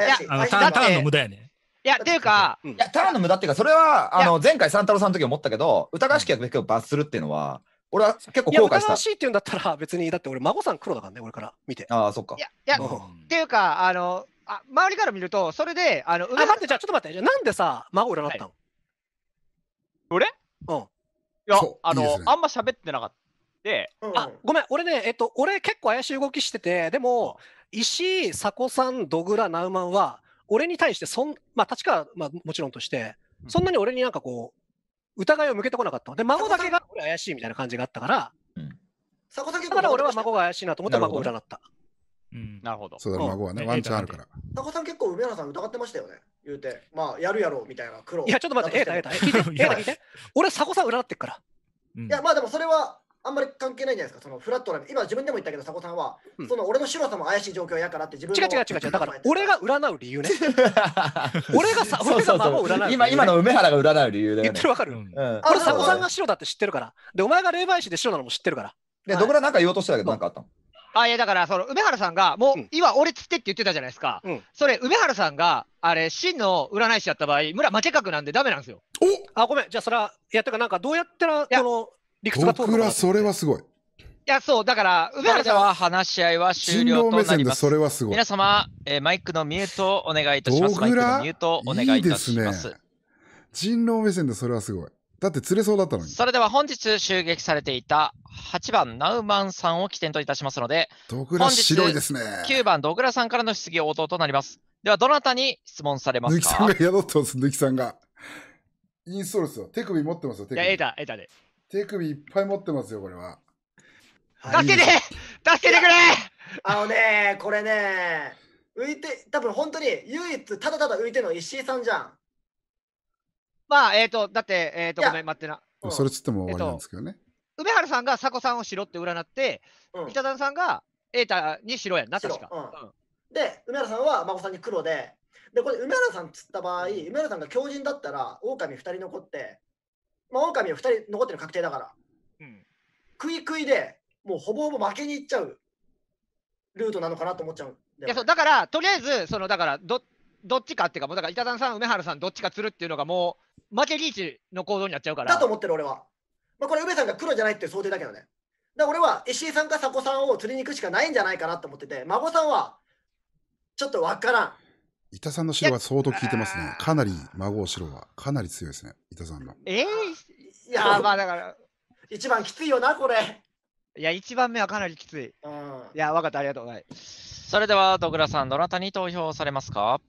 ターンの無駄やね。いや、っていうか、いや、ターンの無駄っていうか、それは、あの、前回、三太郎さんの時思ったけど、疑わしきやつを罰するっていうのは、俺は結構後悔した。いや、しいって言うんだったら、別に、だって俺、孫さん黒だからね、俺から見て。ああ、そっか。いや、いや、うん、っていうか、あの、あ周りから見ると、それで、あの、あ、待って、じゃあちょっと待って、じゃなんでさ、孫占ったの、はい、俺うん。いや、あの、いいね、あんま喋ってなかった。で、うん、あごめん、俺ね、えっと、俺結構怪しい動きしてて、でも、石井、佐古さん、ドグラ、ナウマンは、俺に対してそん、まあ、立川、まあ、もちろんとして、そんなに俺になんかこう、疑いを向けてこなかったので、孫だけが俺怪しいみたいな感じがあったから、うん、だから俺は孫が怪しいなと思っら孫を占った。うん、なるほど。そうだ、孫はね、ワンチャンあるから。タコさん結構梅原さん疑ってましたよね。言うて、まあ、やるやろうみたいな苦労。いや、ちょっと待って、ええええええ俺はサコさん占ってから。いや、まあでもそれはあんまり関係ないじゃないですか、そのフラットな、今自分でも言ったけど、佐古さんは、うん、その俺の白さも怪しい状況やからって自分違う違う違う違う、だから俺が占う理由ね。俺がさ、俺がさ、占う、今、今の梅原が占う理由で、ね、言ってるわかる、うん、俺、佐古さんが白だって知ってるから。で、お前が霊媒師で白なのも知ってるから。で、どこらなんか言おうとしてたけど、何かあったのあいやだからその梅原さんがもう、今俺つってって言ってたじゃないですか、うん、それ梅原さんがあれ真の占い師やった場合村負け格なんでダメなんですよおあごめんじゃあそれはやってかなんかどうやったらその理屈が通る僕らそれはすごい。いや、そう、だから、梅原さんは話し合いは終了と目な線りでます。それはすごい。皆様、えーマイクのミュートをお願いいたします。マイクのミュートをお願いいたします。いいすね。人狼目線でそれはすごい。だって釣れそうだったのに。それでは本日襲撃されていた8番ナウマンさんを起点といたしますので、僕ら白いですね。9番ドグラさんからの質疑応答となります。では、どなたに質問されます抜きさんが宿ってます、抜きさんが。インストールですよ。手首持ってますよ、手いや、首。エータ、エータで。手首いっぱい持ってますよ、これは。助けて助けてくれあのね、これね、浮いて、多分本当に唯一、ただただ浮いてるの石井さんじゃん。まあ、えっ、ー、と、だって、えっ、ー、と、ごめん、待ってな。うん、それつっても終わりなんですけどね。えー、梅原さんが佐古さんをしろって占って、うん、さんがータにしろやんな、確か。うで、梅原さんは孫さんに黒で、で、これ、梅原さんつった場合、梅原さんが狂人だったら、狼二人残って、まあ、狼は2人残ってる確定だから、うん、食い食いでもうほぼほぼ負けにいっちゃうルートなのかなと思っちゃういやそうだからとりあえずそのだからどどっちかっていうかもうだから板谷さん梅原さんどっちか釣るっていうのがもう負けリーチの行動になっちゃうからだと思ってる俺は、まあ、これ梅さんが黒じゃないっていう想定だけどねだから俺は石井さんか佐古さんを釣りに行くしかないんじゃないかなと思ってて孫さんはちょっと分からん伊田さんの白は相当効いてますね。かなり孫を白は、かなり強いですね、伊田さんの。えー、いやまあだから。一番きついよな、これ。いや、一番目はかなりきつい。うん、いや、分かった、ありがとう。ござい、ます。それでは、ドグラさん、どなたに投票されますか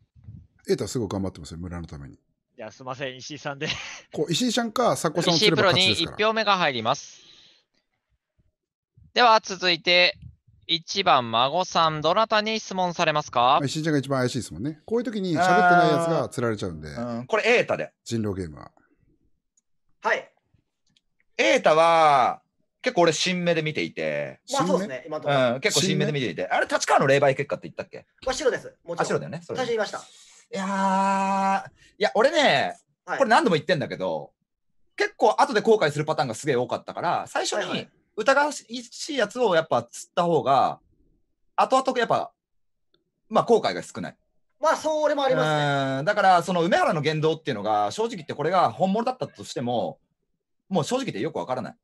エータすごい頑張ってますよ、村のために。いや、すみません、石井さんで。こう石井ちゃんか、佐古さんを勝ちですから石井プロに1票目が入ります。では、続いて、1番、孫さん、どなたに質問されますか新井ちゃんが一番怪しいですもんね。こういう時に喋ってないやつが釣られちゃうんで。うんこれ、エータで。人狼ゲームは。はい。エータは、結構俺、新目で見ていて、まあそうですね、今のところ。うん、結構新目で見ていて、あれ、立川の霊媒結果って言ったっけこれ白です。もあ、ちろ白だよね。最初言いました。いやー、いや、俺ね、これ何度も言ってんだけど、結構後で後悔するパターンがすげえ多かったから、最初に、はいはい疑わしいやつをやっぱ釣った方が、後々やっぱ、まあ後悔が少ない。まあ、それもありますね。だから、その梅原の言動っていうのが、正直言ってこれが本物だったとしても、もう正直でよくわからない。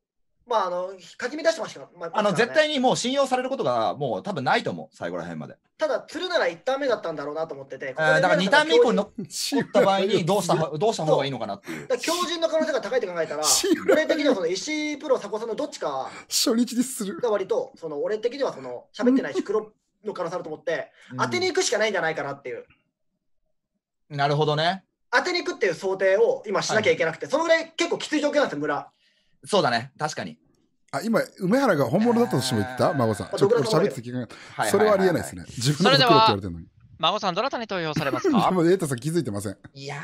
まあ、あの、かき乱してましたから。まあ、あの、絶対にもう信用されることが、もう多分ないと思う、最後ら辺まで。ただ、釣るなら1ターン目だったんだろうなと思ってて、ここえー、だから2ターン目以降に乗った場合に、どうした、どうした方がいいのかなっていう。強靭の可能性が高いって考えたら、俺的にはその石井プロ、古さんのどっちか、初日でする。が割と、その、俺的にはその、喋ってないし、黒の可能性あると思って、当てに行くしかないんじゃないかなっていう。なるほどね。当てに行くっていう想定を今しなきゃいけなくて、はい、そのぐらい結構きつい状況なんですよ、村。そうだね、確かに。あ今、梅原が本物だったとしても言った孫さん。ちょっと喋ってて、気はい、それはありえないですね。自分の言われてるのに。孫さん、どなたに投票されますか でも、エータさん気づいてません。いや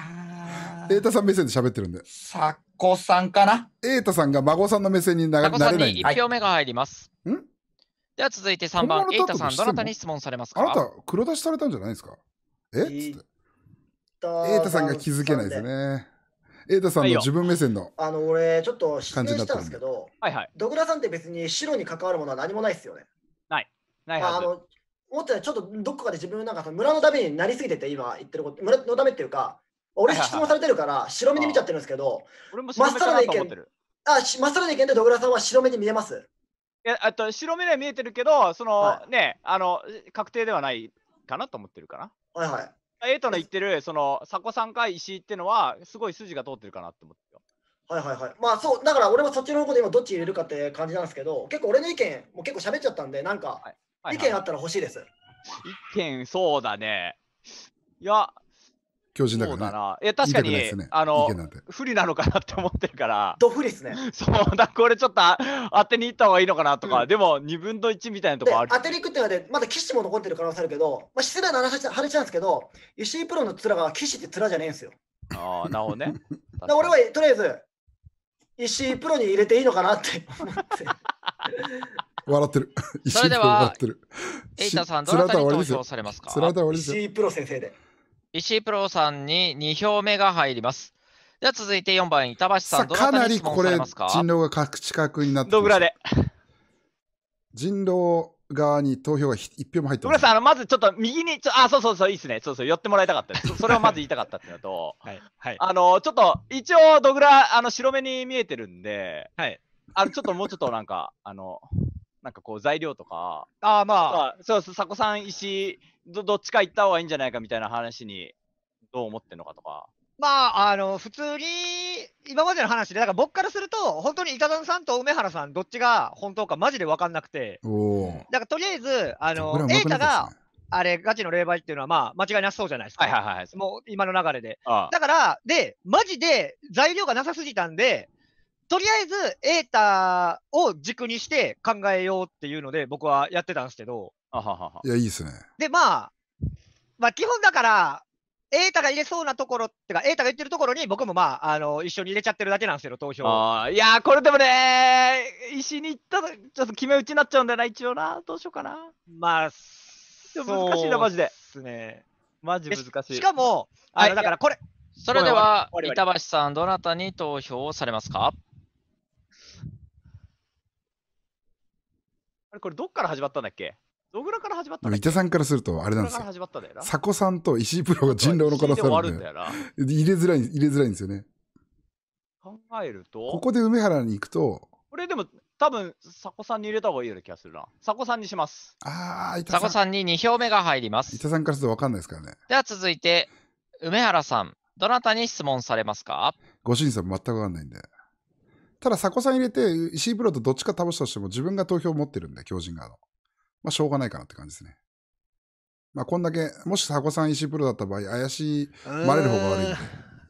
ー。エータさん目線で喋ってるんで。サコさんかなエータさんが孫さんの目線に流れない。さんに1票目が入ります。はい、んでは続いて3番、エイタさん、どなたに質問されますかあなた、黒出しされたんじゃないですかえっつって。エイタさんが気づけないですね。瑛太さんの自分目線のあの俺ちょっと失問したんですけど、はいはい、ドグラさんって別に白に関わるものは何もないですよね。ない。ないはあの思ってたちょっとどこかで自分なんかその村のためになりすぎてて今言ってること村のためっていうか俺質問されてるから白目に見ちゃってるんですけど俺も白い、かなと思っあしまっさらな意見でドグラさんは白目に見えますえっと白目では見えてるけど、その、はね、あの、確定ではないかなと思ってるかな。はいはいエイトの言ってる、その、佐古さんか石井ってのは、すごい筋が通ってるかなって思ってよ。はいはいはい。まあそう、だから俺もそっちの方で今どっち入れるかって感じなんですけど、結構俺の意見、もう結構喋っちゃったんで、なんか、意見あったら欲しいです。意見、そうだね。いや、強靭だから、ね、そうだな。いや、確かに、ね、あの、不利なのかなって思ってるから。ど不利ですね。そうだ、これちょっと当てにいった方がいいのかなとか、うん、でも2分の1みたいなとこある。当てにいくっていうのは、ね、まだ騎士も残ってる可能性あるけど、まあ、失礼な話は晴れちゃうんですけど、石井プロの面が騎士って面じゃねえんですよ。ああ、なおね。だ俺はとりあえず、石井プロに入れていいのかなって思って。笑ってる。石井プロ笑っエイタさん、どなたに投票されますか石井プロ先生で。石井プロさんに2票目が入ります。では続いて4番、板橋さん、どなりこれますか人狼が各近くになってどぐらで人狼側に投票が1票も入ってます。さん、あのまずちょっと右にちょ、あ、そうそうそう、いいっすね。そうそう、寄ってもらいたかったです。それをまず言いたかったっていうのと、はい、はい、あの、ちょっと、一応、ドグラ、あの、白目に見えてるんで、はい。あの、ちょっともうちょっとなんか、あの、なんかこう、材料とか、ああ、まあ、そうそう、佐古さん、石、どどっちか行った方がいいんじゃないかみたいな話に、どう思ってんのかとか。まあ、あの、普通に、今までの話で、だから僕からすると、本当に板田さんと梅原さん、どっちが本当かマジで分かんなくて、だからとりあえず、あの、瑛太が、あれ、ガチの霊媒っていうのは、まあ、間違いなさそうじゃないですか。はいはいはい。もう、今の流れで。ああだから、で、マジで材料がなさすぎたんで、とりあえず、エータを軸にして考えようっていうので、僕はやってたんですけど、あはは。いや、いいですね。で、まあ、まあ、基本だから、瑛太が入れそうなところっていうか、瑛太が言ってるところに、僕もまあ、あの、一緒に入れちゃってるだけなんですよ、投票。いやこれでもね、石に行ったら、ちょっと決め打ちになっちゃうんだよな、一応な。どうしようかな。まあ、難しいな、マジで。すね。マジ難しい。しかも、あの、はい、だからこれ。それでは、板橋さん、どなたに投票されますかあれ、これどっから始まったんだっけどぐらから始まった伊手さんからすると、あれなんですよ。佐古さんと石井プロが人狼のからあるんだよな。入れづらい、入れづらいんですよね。考えると。ここで梅原に行くと。これでも、多分、佐古さんに入れた方がいいような気がするな。佐古さんにします。ああ、伊手さん。佐古さんに2票目が入ります。伊手さんからすると分かんないですからね。では続いて、梅原さん、どなたに質問されますかご主人さん全く分かんないんで。ただ、佐古さん入れて、石井プロとどっちか倒したとしても、自分が投票を持ってるんで、狂人側の。まあ、しょうがないかなって感じですね。まあ、こんだけ、もしタコさん石プロだった場合、怪しい、れる方が悪いんで。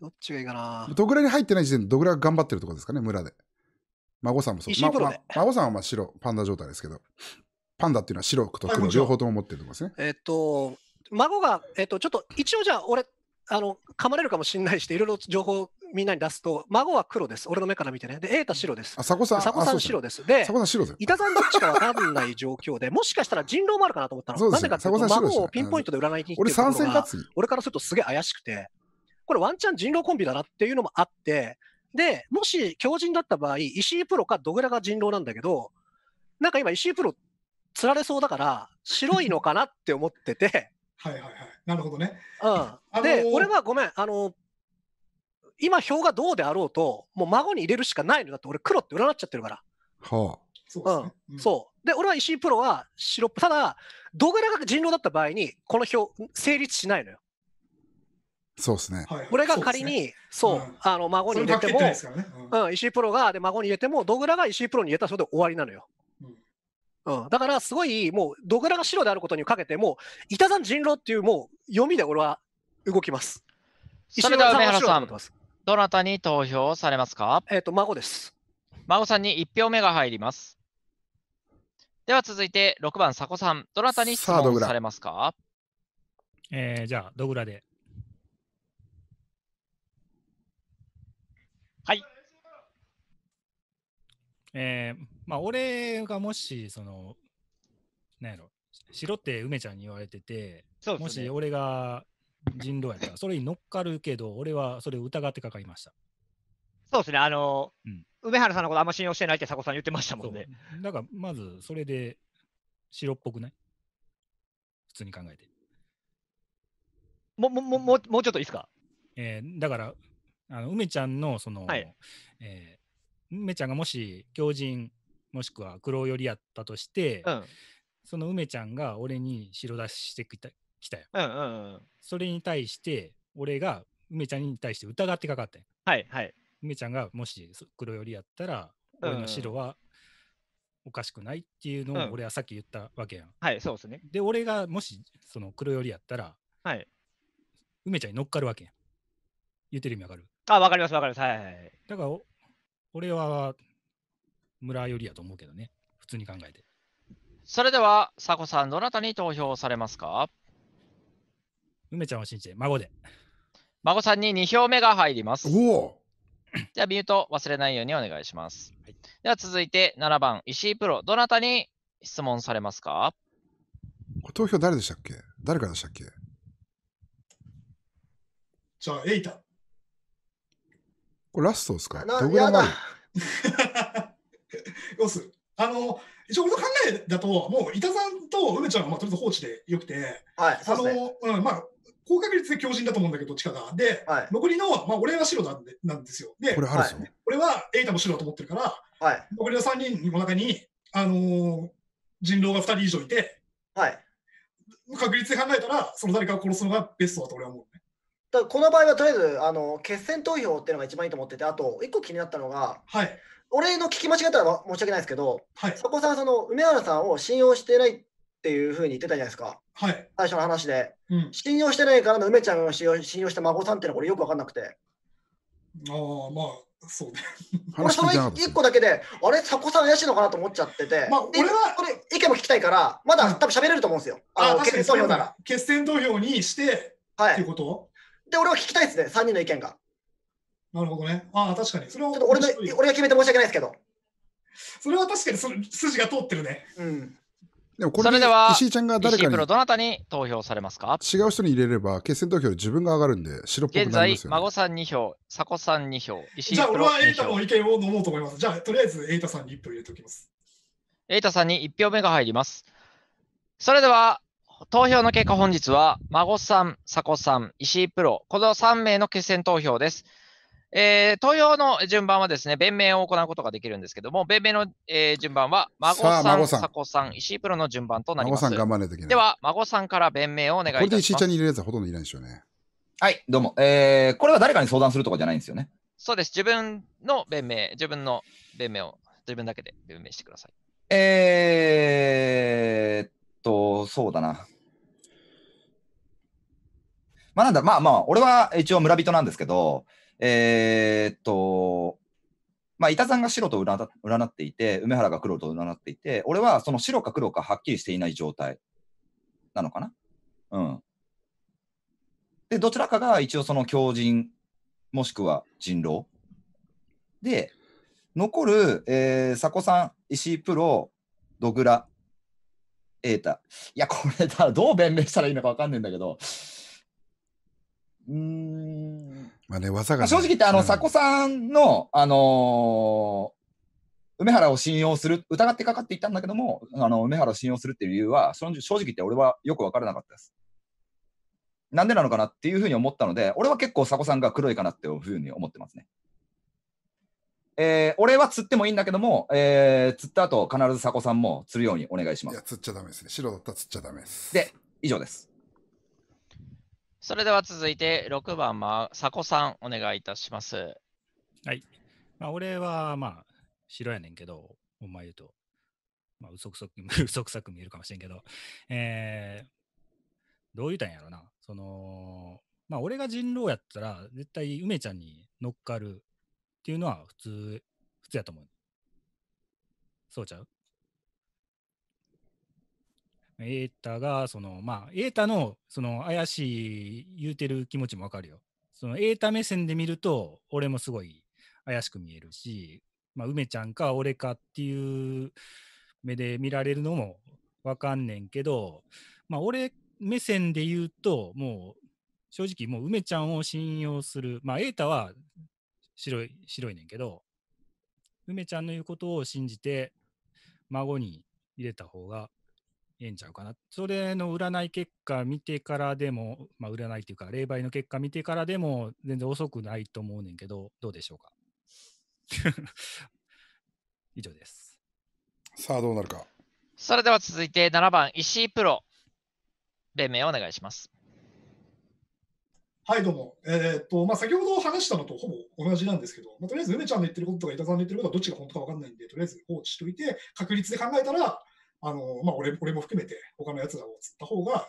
どっちがいいかな。ドグラに入ってない時点でどぐらい頑張ってるとこですかね、村で。孫さんもそう。すま、孫さんはまあ白、パンダ状態ですけど、パンダっていうのは白と黒、両方とも持ってるとこですね。えっ、と、孫が、えっ、と、ちょっと一応じゃあ、俺、あの噛まれるかもしれないし、ていろいろ情報みんなに出すと、孫は黒です。俺の目から見てね。で、瑛太白です。あ、佐古さん。佐古さん白です。で、佐古さん白です。板さんどっちかわかんない状況で、もしかしたら人狼もあるかなと思ったの。なぜかっていうと、孫をピンポイントで占いに行って俺戦俺からするとすげえ怪しくて、これワンチャン人狼コンビだなっていうのもあって、で、もし強人だった場合、石井プロかドグラが人狼なんだけど、なんか今石井プロ釣られそうだから、白いのかなって思ってて、はいはいはい。なるほどね。うん。で、俺はごめん、あの、今票がどうであろうと、もう孫に入れるしかないのだって、俺黒って占っちゃってるから。はあ。そうで、ねん、そう。で、俺は石井プロは白っぽ。ただ、ドグラが人狼だった場合に、この票成立しないのよ。そうですね。俺が仮に、そう,、あの、孫に入れても、ううん、石井プロが、で、孫に入れても、ドグラが石井プロに入れたらで終わりなのよ。うん、だからすごいもうドグラが白であることにかけてもう板山人狼っていうもう読みで俺は動きます。石井プロはどなたに投票されますかえっ、と、孫です。孫さんに1票目が入ります。では続いて6番、佐古さん。どなたに質問されますかえー、じゃあ、ドグラで。はい。えー、まあ、俺がもし、その、なんやろ、ししろって梅ちゃんに言われてて、そうでもすねし。俺が人狼やから、それに乗っかるけど、俺はそれを疑ってかかりました。そうですね、あのうん梅原さんのことあんま信用してないって佐古さん言ってましたもんね。だから、まずそれで白っぽくない普通に考えて。ももももうもうちょっといいですかえーだから、あの梅ちゃんのその、はいえー梅ちゃんがもし狂人もしくは黒寄りやったとして、うん。その梅ちゃんが俺に白出ししてきた来たよ。うんうんうん。それに対して、俺が梅ちゃんに対して疑ってかかったよ。はいはい。梅ちゃんがもし黒寄りやったら、俺の白はおかしくないっていうのを俺はさっき言ったわけやん。うん、はい、そうですね。で、俺がもしその黒寄りやったら、はい。梅ちゃんに乗っかるわけやん。言ってる意味わかるあ、わかりますわかります。はい、はい。だから、俺は村寄りやと思うけどね。普通に考えて。それでは、佐古さん、どなたに投票されますか梅ちゃんを信じて、孫で。孫さんに2票目が入ります。じゃミュート忘れないようにお願いします。はい、では続いて7番、石井プロ、どなたに質問されますか投票誰でしたっけ誰からでしたっけじゃあ、エイタ。これラストですかどこでもある。す。あの、一応俺の考えだと、もう、板さんと梅ちゃんがまあとりあえず放置でよくて、はい、あの、うん、まあ、高確率で強靭だと思うんだけど、どっちかが。で、はい残りの、まあ、俺は白なんでなんですよ。でこ、れあるぞ。俺はエイタも白だと思ってるから、はい。残りの3人の中に、あのー人狼が2人以上いて、はい。確率で考えたら、その誰かを殺すのがベストだと俺は思うだからこの場合はとりあえずあの決選投票っていうのが一番いいと思ってて、あと一個気になったのが、はい。俺の聞き間違ったら申し訳ないですけど、はい。佐古さん、その梅原さんを信用してないっていうふうに言ってたじゃないですか。はい。最初の話で。うん、信用してないからの梅ちゃんを信用信用した孫さんっていうのはこれよく分かんなくて。ああ、まあ。そうね。俺その一個だけで、あれ、佐古さん怪しいのかなと思っちゃってて、まあ、俺はこれ意見も聞きたいから、まだ多分喋れると思うんですよ。ああ、決選投票なら。決選投票にして、はい。っていうことで、俺は聞きたいですね、3人の意見が。なるほどね。ああ、確かに。それは俺の俺が決めて申し訳ないですけど。それは確かにその筋が通ってるね。うん。でもこれでは石井ちゃんが誰かにプロどなたに投票されますか違う人に入れれば決選投票自分が上がるんで白っぽくなりますよ、ね、現在孫さん2票佐古さん2票石井じゃあ俺はエイタの意見を飲もうと思いますじゃあとりあえずエイタさんに1票入れておきますエイタさんに1票目が入りますそれでは投票の結果本日は孫さん佐古さん石井プロこの3名の決選投票ですえー、投票の順番はですね、弁明を行うことができるんですけども、弁明の、えー、順番は、孫さん、さ孫さん迫さん、石井プロの順番となります。孫さん頑張らないといけない。では、孫さんから弁明をお願いします。これで石井ちゃんに入れるやつはほとんどいないんですよね。はい、どうも。えー、これは誰かに相談するとかじゃないんですよね。そうです。自分の弁明、自分の弁明を、自分だけで弁明してください。えーっと、そうだな。まあなんだ、まあまあ、俺は一応村人なんですけど、えー、っと、まあ、板さんが白と占占っていて、梅原が黒と占っていて、俺はその白か黒かはっきりしていない状態なのかな。うん。で、どちらかが一応その狂人、もしくは人狼。で、残る、えー、佐古さん、石井プロ、ドグラ、エータ。いや、これだ、どう弁明したらいいのか分かんないんだけど、うん。まあね、技が、正直言って、あの、佐古さんの、あのー、梅原を信用する、疑ってかかっていたんだけども、あの、梅原を信用するっていう理由は、正直言って俺はよくわからなかったです。なんでなのかなっていうふうに思ったので、俺は結構佐古さんが黒いかなっていうふうに思ってますね。えー、俺は釣ってもいいんだけども、えー、釣った後必ず佐古さんも釣るようにお願いします。いや、釣っちゃだめですね。白だったら釣っちゃだめです。で、以上です。それでは続いて6番、まあ、佐古さん、お願いいたします。はい。まあ、俺は、まあ、白やねんけど、お前言うと、まあ、嘘くそく、嘘くさく見えるかもしれんけど、えー、どう言うたんやろな。その、まあ、俺が人狼やったら、絶対梅ちゃんに乗っかるっていうのは普通、普通やと思う。そうちゃうエータが、その、まあ、エータの、その、怪しい言うてる気持ちもわかるよ。その、エータ目線で見ると、俺もすごい怪しく見えるし、まあ、梅ちゃんか俺かっていう目で見られるのもわかんねんけど、まあ、俺目線で言うと、もう、正直、もう梅ちゃんを信用する。まあ、エータは白い、白いねんけど、梅ちゃんの言うことを信じて、孫に入れた方がええんちゃうかな。それの占い結果見てからでも、まあ、占いというか、霊媒の結果見てからでも、全然遅くないと思うねんけど、どうでしょうか。以上です。さあ、どうなるか。それでは続いて7番、石井プロ。弁明お願いします。はい、どうも。えー、っと、まあ、先ほど話したのとほぼ同じなんですけど、まあ、とりあえず梅ちゃんの言ってることとか、板さんの言ってることはどっちが本当か分かんないんで、とりあえず放置しといて、確率で考えたら、あの、まあ、俺俺も含めて他のやつらを釣った方が、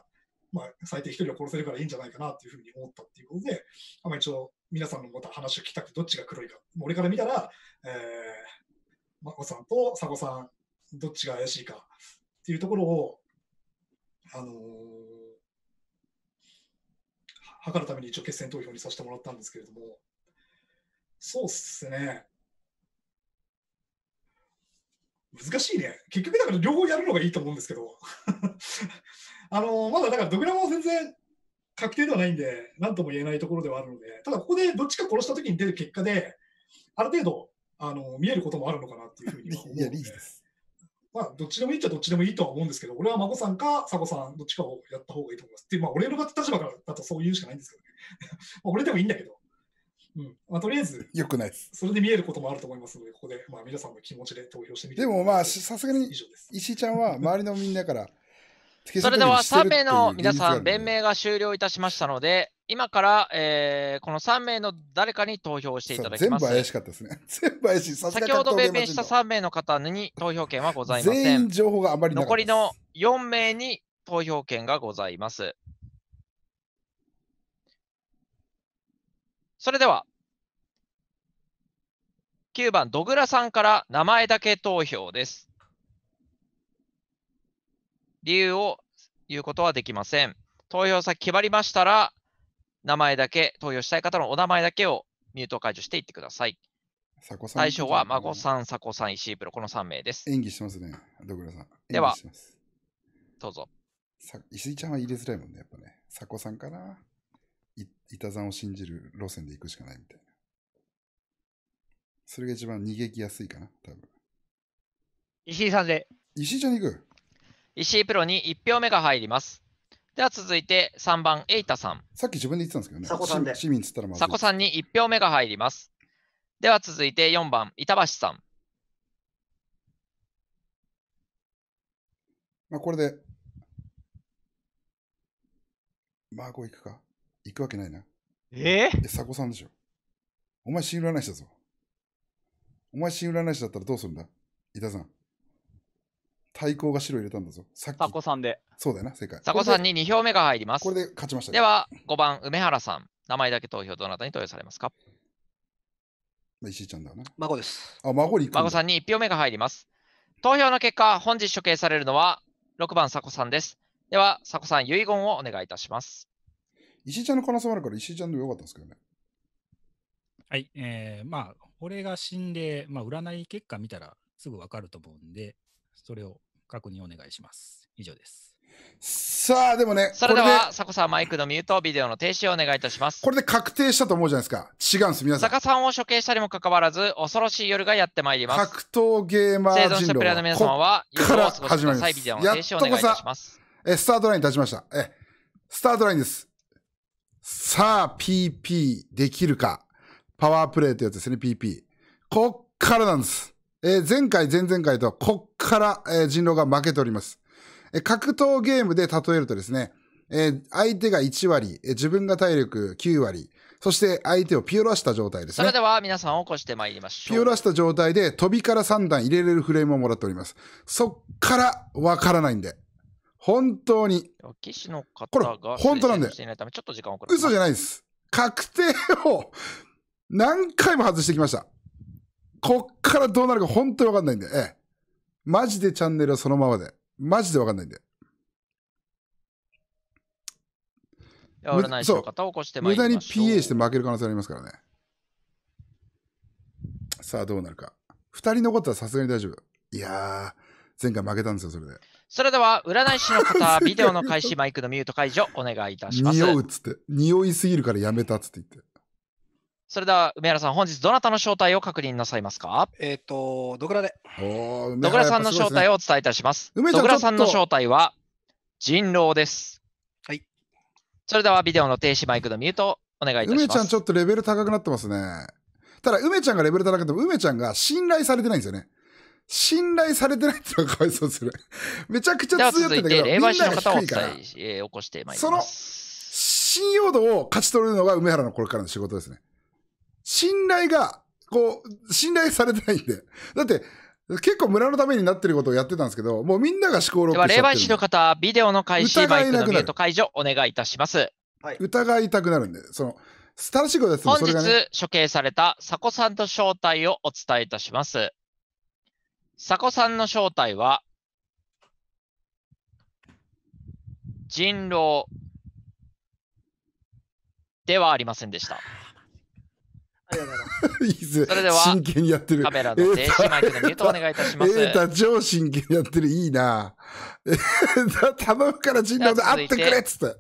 まあ、最低一人を殺せるからいいんじゃないかなっていうふうに思ったっていうことで、まあ、一応皆さんのまた話を聞きたくてどっちが黒いか。俺から見たら、えー、マコさんと佐子さん、どっちが怪しいかっていうところを、あのー、測るために一応決選投票にさせてもらったんですけれども、そうっすね。難しいね。結局だから両方やるのがいいと思うんですけど。あのまだだからドグラムは全然確定ではないんで、なんとも言えないところではあるので、ただここでどっちか殺した時に出る結果で、ある程度、あの見えることもあるのかなっていうふうには思うので。いいまあ、どっちでもいいっちゃどっちでもいいとは思うんですけど、俺は孫さんか佐子さん、どっちかをやった方がいいと思います。っていう、まあ、俺の立場からだとそう言うしかないんですけどね。まあ俺でもいいんだけど。うん。まあ、とりあえず、よ くないです。それで見えることもあると思いますので、ここで、まあ、皆さんの気持ちで投票してみてでもまあ、さすがに、石井ちゃんは 周りのみんなから、それでは3名の皆さん、弁明が終了いたしましたので、今から、えー、この3名の誰かに投票していただきます。全部怪しかったですね。全部怪しい。先ほど弁明した3名の方に投票権はございません。残りの4名に投票権がございます。それでは、9番、ドグラさんから名前だけ投票です。理由を言うことはできません。投票先決まりましたら、名前だけ、投票したい方のお名前だけをミュート解除していってください。対象は孫さん、佐古さん、石井プロ、この3名です。演技してますね、ドグラさん。では、どうぞ。石井ちゃんは入れづらいもんね、やっぱね。佐古さんかな。板山を信じる路線で行くしかないみたいな。それが一番逃げきやすいかな、多分。石井さんで。石井ちゃんに行く。石井プロに1票目が入ります。では続いて3番、エイタさん。さっき自分で言ってたんですけどね。佐古さんで。市民つったらまずい。さんに1票目が入ります。では続いて4番、板橋さん。まあ、これで、マーゴいくか。行くわけないな。ええ佐古さんでしょ。お前、新占い師だぞ。お前、新占い師だったらどうするんだ伊田さん。対抗が白入れたんだぞ。さっき。佐古さんで。そうだよな、正解。佐古さんに2票目が入ります。これで勝ちました、ね。では、5番、梅原さん。名前だけ投票、どなたに投票されますか石井ちゃんだな。孫です。あ、孫に孫さんに1票目が入ります。投票の結果、本日処刑されるのは6番、佐古さんです。では、佐古さん、遺言をお願いいたします。石井ちゃんの可能性もあるから、石井ちゃんでもよかったんですけどね。はい、えー、まあ、俺が死んで、まあ、占い結果見たらすぐわかると思うんで、それを確認お願いします。以上です。さあ、でもね、それでは、サコさん、マイクのミュート、ビデオの停止をお願いいたします。これで確定したと思うじゃないですか。違うんです、皆さん。サコさんを処刑したにもかかわらず、恐ろしい夜がやってまいります。格闘ゲーマー人生存したプレイヤーの皆様は、夜ろしくだい。ビデオの停止をお願いいたします。え、スタートラインに立ちました。え、スタートラインです。さあ、PP できるか。パワープレイってやつですね、PP。こっからなんです。えー、前回、前々回と、こっから、えー、人狼が負けております。えー、格闘ゲームで例えるとですね、えー、相手が1割、えー、自分が体力9割、そして相手をピオラした状態ですね。それでは皆さん起こしてまいりましょう。ピオラした状態で、飛びから3段入れれるフレームをもらっております。そっから、わからないんで。本当に。棋士の方がこれ本当なんで。嘘じゃないです。確定を何回も外してきました。こっからどうなるか本当にわかんないんで。ええ。マジでチャンネルはそのままで。マジでわかんないんで。そう、して無駄に PA して負ける可能性ありますからね。さあどうなるか。2人残ったらさすがに大丈夫。いやー、前回負けたんですよ、それで。それでは、占い師の方、ビデオの開始、マイクのミュート解除、お願いいたします。匂うっつって、匂いすぎるからやめたっつって言って。それでは、梅原さん、本日、どなたの正体を確認なさいますかえっ、ー、と、ドグラで。ドグラさんの正体をお伝えいたします。すね、ドグラさんの正体は、人狼です。はい。それでは、ビデオの停止、マイクのミュート、お願いいたします。梅ちゃん、ちょっとレベル高くなってますね。ただ、梅ちゃんがレベル高くても、梅ちゃんが信頼されてないんですよね。信頼されてないっていうのがかわいそうする。めちゃくちゃ強いんだけど、霊媒師の方をお伝え起こしてまいります。その、信用度を勝ち取るのが梅原のこれからの仕事ですね。信頼が、こう、信頼されてないんで。だって、結構村のためになってることをやってたんですけど、もうみんなが思考録画してる。霊媒師の方、ビデオの開始、マイクのミート解除、お願いいたします。はい、疑いたくなるんで、その、スターシゴです、ね、本日、処刑された佐古さんと正体をお伝えいたします。サコさんの正体は、人狼ではありませんでした。それでは、真剣にやってる。カメラの停止マイクのミュートお願いいたします。えー、た、超真剣にやってる。いいな。頼むから人狼で会ってくれっつって。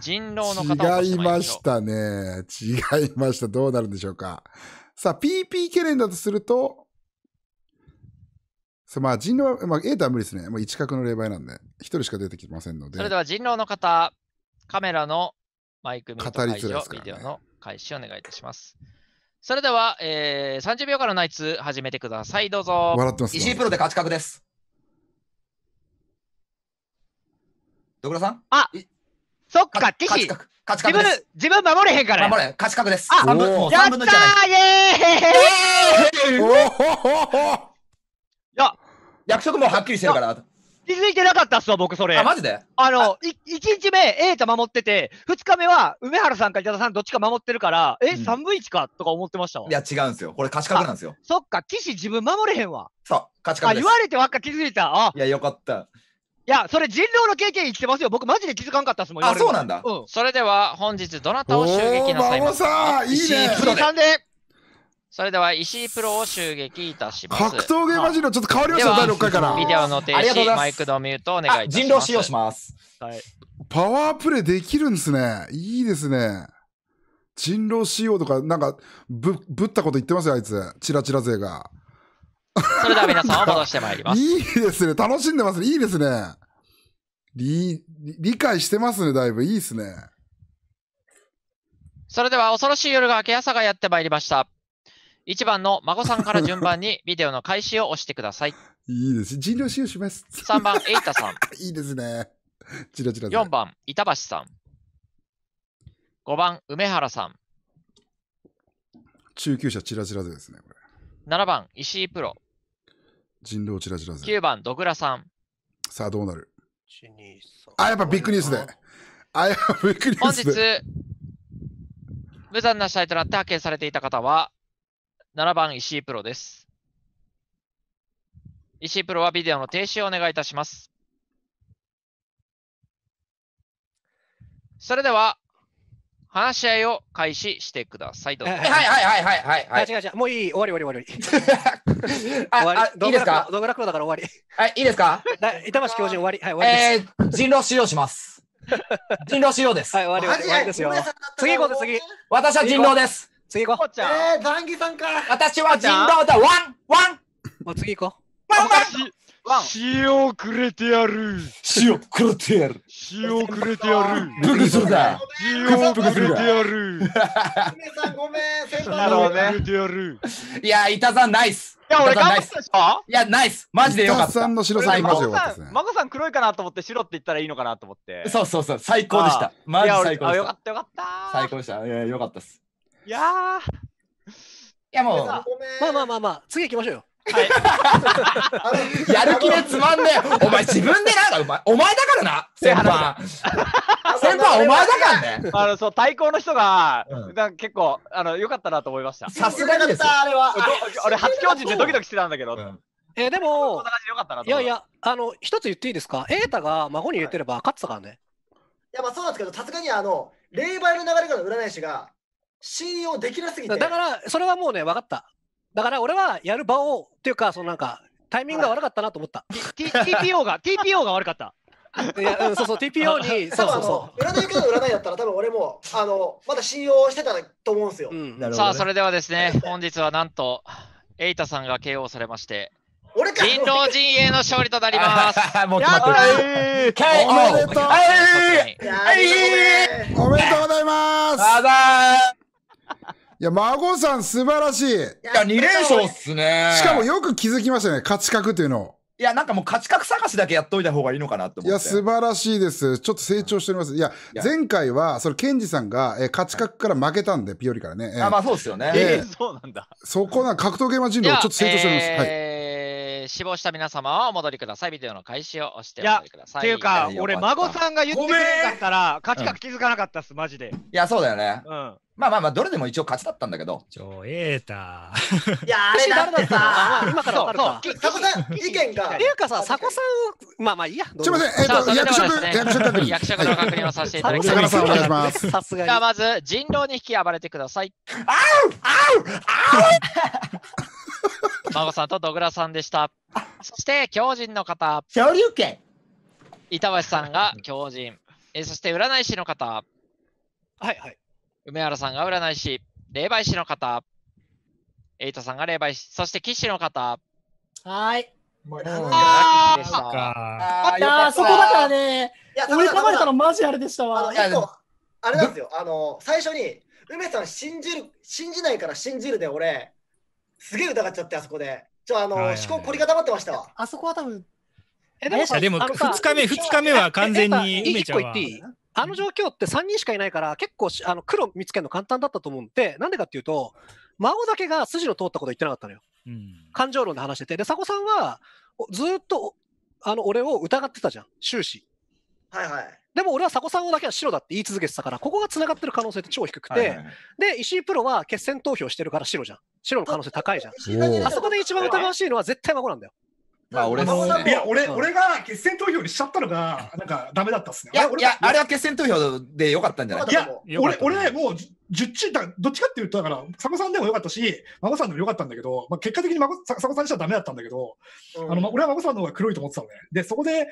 人狼の方違いましたね。違いました。どうなるんでしょうか。さあ、PP ケレンだとすると、まあ、人狼、まあ、エータは無理ですね。もう一角の霊媒なんで、一人しか出てきませんので。それでは人狼の方、カメラのマイク見て、語りつらね、ビデオの開始お願いいたします。それでは、えー、30秒間のナイツ始めてください。どうぞ。笑ってます、石井プロで勝ち確です。どこらさんあそっか、岸自分、自分守れへんから。守れ、勝ち確です。あ、やったーイェーイ役職もはっきりしてるから。気づいてなかったっすわ、僕、それ。あ、マジであの、い1日目、A 太守ってて、2日目は、梅原さんか板田さんどっちか守ってるから、え、うん、3分1かとか思ってましたわ。いや、違うんですよ。これ、勝ち確なんですよ。そっか、騎士自分守れへんわ。そう、勝ち確です。あ、言われてわっか気づいた。あいや、よかった。いや、それ人狼の経験生きてますよ。僕マジで気づかんかったっすもん。あ、そうなんだ。うん。それでは本日どなたを襲撃なさいますか。いいね。さんで。それでは石井プロを襲撃いたします。格闘ゲーマジのちょっと変わりました、第6回から。ビデオの停止、マイクのミュートお願いいたします。人狼使用します。はい、パワープレイできるんですね。いいですね。人狼仕様とか、なんかぶ、ぶったこと言ってますよ、あいつ。チラチラ勢が。それでは皆さんを戻してまいります。いいですね。楽しんでますね。いいですね。理、理解してますね、だいぶ。いいですね。それでは恐ろしい夜が明け朝がやってまいりました。1番の孫さんから順番にビデオの開始を押してください。いいです。人狼使用します。3番、エイタさん。いいですね。チラチラ4番、板橋さん。5番、梅原さん。中級者チラチラですね、これ。7番、石井プロ。人狼チラチラ9番、ドグラさん。さあ、どうなるあ、やっぱビッグニュースで。あ、やっぱビッグニュースで。本日、無残な死体となって派遣されていた方は、7番、石井プロです。石井プロはビデオの停止をお願いいたします。それでは、話し合いを開始してください。はいはいはいはいはい、はい。違う違う、もういい、終わり終わり終わり。あいいですかドグラクロだから終わり。はい、いいですか板橋教授終わり。はい、終わりえー、人狼使用します。人狼使用です。はい、終わり終わりですよ。次行こうぜ、次。私は人狼です。次行こう。えー、ザンギさんか。私は人道だ。ワンワンもう次行こう。ワンワン塩くれてやる。塩くれてやる。塩くれてやる。プグするだ。塩くれてやる。ごめん、センターやいたさんナイス。いや、俺頑張ったでしょいや、ナイス。マジでよかった。さんさん、マジさん黒いかなと思って、白って言ったらいいのかなと思って。そうそうそう、最高でした。マジ最高でした。よかったよかった。最高でした。いや、よかったです。いやいやもう、まあまあまあまあ、次行きましょうよ。はい、やる気でつまんねえ。お前自分でなんか、お前お前だからな、先輩。先輩、お前だからね。あの、そう、対抗の人が、うん、なんか結構、あの、良かったなと思いました。さすがにですあれは。俺、初教授でドキドキしてたんだけど。うんえー、でも、いやいや、あの、一つ言っていいですか、瑛太が孫に言ってれば勝ってたからね。いや、まあそうなんですけど、さすがにあの、霊媒の流れから占い師が、信用できなすぎて。だから、それはもうね、分かった。だから俺はやる場を、っていうか、そのなんか、タイミングが悪かったなと思った。TPO が、TPO が悪かった。いや、うん、そうそう、TPO に、そうそうそう。占い方の占いだったら、多分俺も、あの、まだ信用してたと思うんですよ。うんね、さあ、それではですね、本日はなんと、エイタさんが KO されまして、俺か人狼陣営の勝利となります。もう決まってる。おめでとう。おめでとうございます。あざー。いや、孫さん素晴らしい。いや、2連勝っすね。しかもよく気づきましたね、勝ち格っていうのを。いや、なんかもう価値格探しだけやっといた方がいいのかなと思って。いや、素晴らしいです。ちょっと成長しております。いや、いや前回は、それ、ケンジさんが、えー、価値格から負けたんで、ピオリからね。えー、あ、まあそうですよね。えー、そうなんだ。そこな、格闘ゲーマー人狼、ちょっと成長しております。えー、はい。ー、死亡した皆様はお戻りください。ビデオの開始を押してお戻りください。っていうか、俺、孫さんが言ってくれなかったら、勝ちか気づかなかったっす、マジで。いや、そうだよね。うん。まあまあまあ、どれでも一応勝ちだったんだけど。ちょ、えーたー。いや、あれだったま今からかるか。さん、意見が。っていうかさ、さこさん、まあまあいいや。すみません、えっ、と、役職、役職確認。役職の確認をさせていただきます。お願いします。さすがに。じゃあ、まず、人狼に引き暴れてください。あうあうあう孫さんとド倉さんでした。そして、狂人の方。昇竜拳。板橋さんが狂人。えそして、占い師の方。はいはい。梅原さんが占い師。霊媒師の方。エイトさんが霊媒師。そして、騎士の方。はい。もうあーあーいやそこだからね、追い込まれたのマジあれでしたわ。いやあれなんですよ、あの最初に梅さん信じる信じないから信じるで俺すげえ疑っちゃって、あそこで。ちょ、あの、思考凝り固まってましたわ。あそこは多分。え、でも、でも2日目、2日目は完全に梅ちゃんは。あの状況って3人しかいないから、結構あの黒見つけるの簡単だったと思うんで、なんでかっていうと、孫だけが筋の通ったこと言ってなかったのよ。うん、感情論で話してて。で、佐古さんは、ずっと、あの、俺を疑ってたじゃん、終始。はいはい。でも俺は佐古さんだけは白だって言い続けてたから、ここが繋がってる可能性って超低くて、で、石井プロは決選投票してるから白じゃん。白の可能性高いじゃん。あそこで一番疑わしいのは絶対孫なんだよ。まあ俺の、いや俺、俺が決選投票にしちゃったのが、なんかダメだったっすね。いや、いやあれは決選投票でよかったんじゃないいや、俺、俺、もう、十中、だどっちかっていうと、だから、佐古さんでもよかったし、孫さんでもよかったんだけど、まあ、結果的に孫佐古さんにしちゃダメだったんだけど、あの、まあ、俺は孫さんの方が黒いと思ってたのね。で、そこで、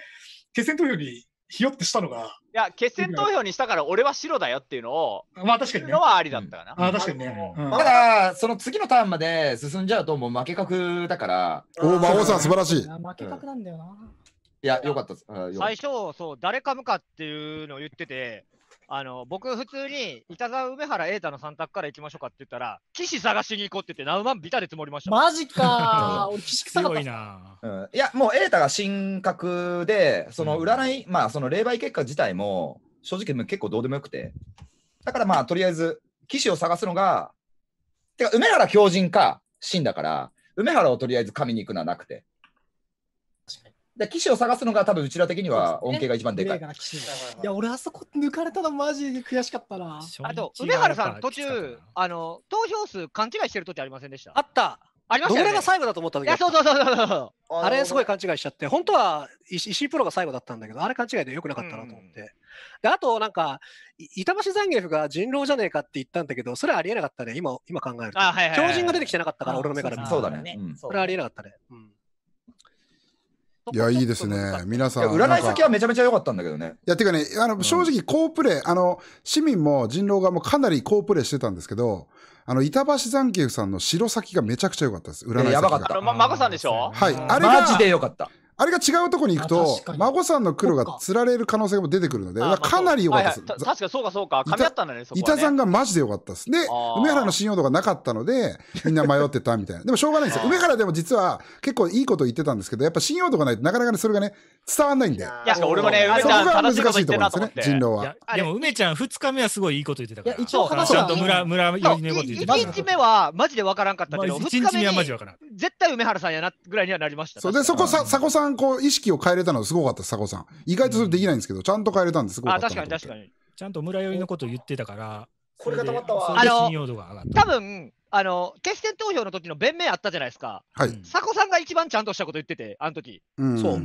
決選投票にひよってしたのが。いや、決選投票にしたから俺は白だよっていうのを、まあ確かにね。のはありだったかな。まあ確かにね。うん、だその次のターンまで進んじゃうと、もう負け格だから。おお、魔王さん、素晴らしい。負け格なんだよな。いや、よかった最初、そう、誰か向かっていうのを言ってて、あの、僕普通に、板沢梅原瑛太の3択から行きましょうかって言ったら、士探しに行こうって言って、何万ビタで積もりました。マジかー 俺岸臭かったいな。うん、いや、もう瑛太が神格で、その占い、まあ、その霊媒結果自体も、正直結構どうでもよくて。だからまあ、とりあえず、騎士を探すのが、てか、梅原狂人か、神だから、梅原をとりあえず神に行くのはなくて。で騎士を探すのが多分うちら的には恩恵が一番でかい。ね、いや、俺あそこ抜かれたのマジで悔しかったな。あと、梅原さん途中、あの、投票数勘違いしてる時ありませんでしたあった。ありました、ね、どれが最後だと思った時そうそうそうそう。あれすごい勘違いしちゃって、本当は石井プロが最後だったんだけど、あれ勘違いでよくなかったなと思って。うん、で、あとなんか、板橋残業が人狼じゃねえかって言ったんだけど、それありえなかったね、今今考えると。あはい人が出てきてなかったから、俺の目から見て。そうだね。それありえなかったね。うんいや、いいですね。皆さん。占い先はめちゃめちゃ良かったんだけどね。いや、てかね、あの、正直、好プレイ、うん、あの、市民も人狼がもかなり好プレイしてたんですけど、あの、板橋残球さんの白先がめちゃくちゃ良かったです。占い先が。やばかった。ま、まこさんでしょはい。あれが。マジで良かった。あれが違うとこに行くと、孫さんの黒が釣られる可能性も出てくるので、かかなり良かったです、確かそうかそうか、噛み合ったんだね、そこ、ね、板さんがマジで良かったです。で、梅原の信用度がなかったので、みんな迷ってたみたいな。でもしょうがないんですよ。梅原でも実は結構いいこと言ってたんですけど、やっぱ信用度がないとなかなかね、それがね、伝わんないんで。いや、俺もね、梅ちゃん、難しいところですね、人狼は。でも梅ちゃん、2日目はすごいいいこと言ってたから。一応話ちゃんと村、村のこと言ってた。1日目はマジで分からんかったけど、1日目はマジ分からん。絶対梅原さんやな、ぐらいにはなりました。そうで、そこさ、さこさん干こう意識を変えれたのはすごかったです、佐古さん。意外とそれできないんですけど、ちゃんと変えれたんですごかあっ確かに確かに。ちゃんと村寄りのことを言ってたから、これが止まったわ信用度が上がった。多分あの決選投票の時の弁明あったじゃないですか。はいうん佐古さんが一番ちゃんとしたこと言ってて、あの時。うんそうそ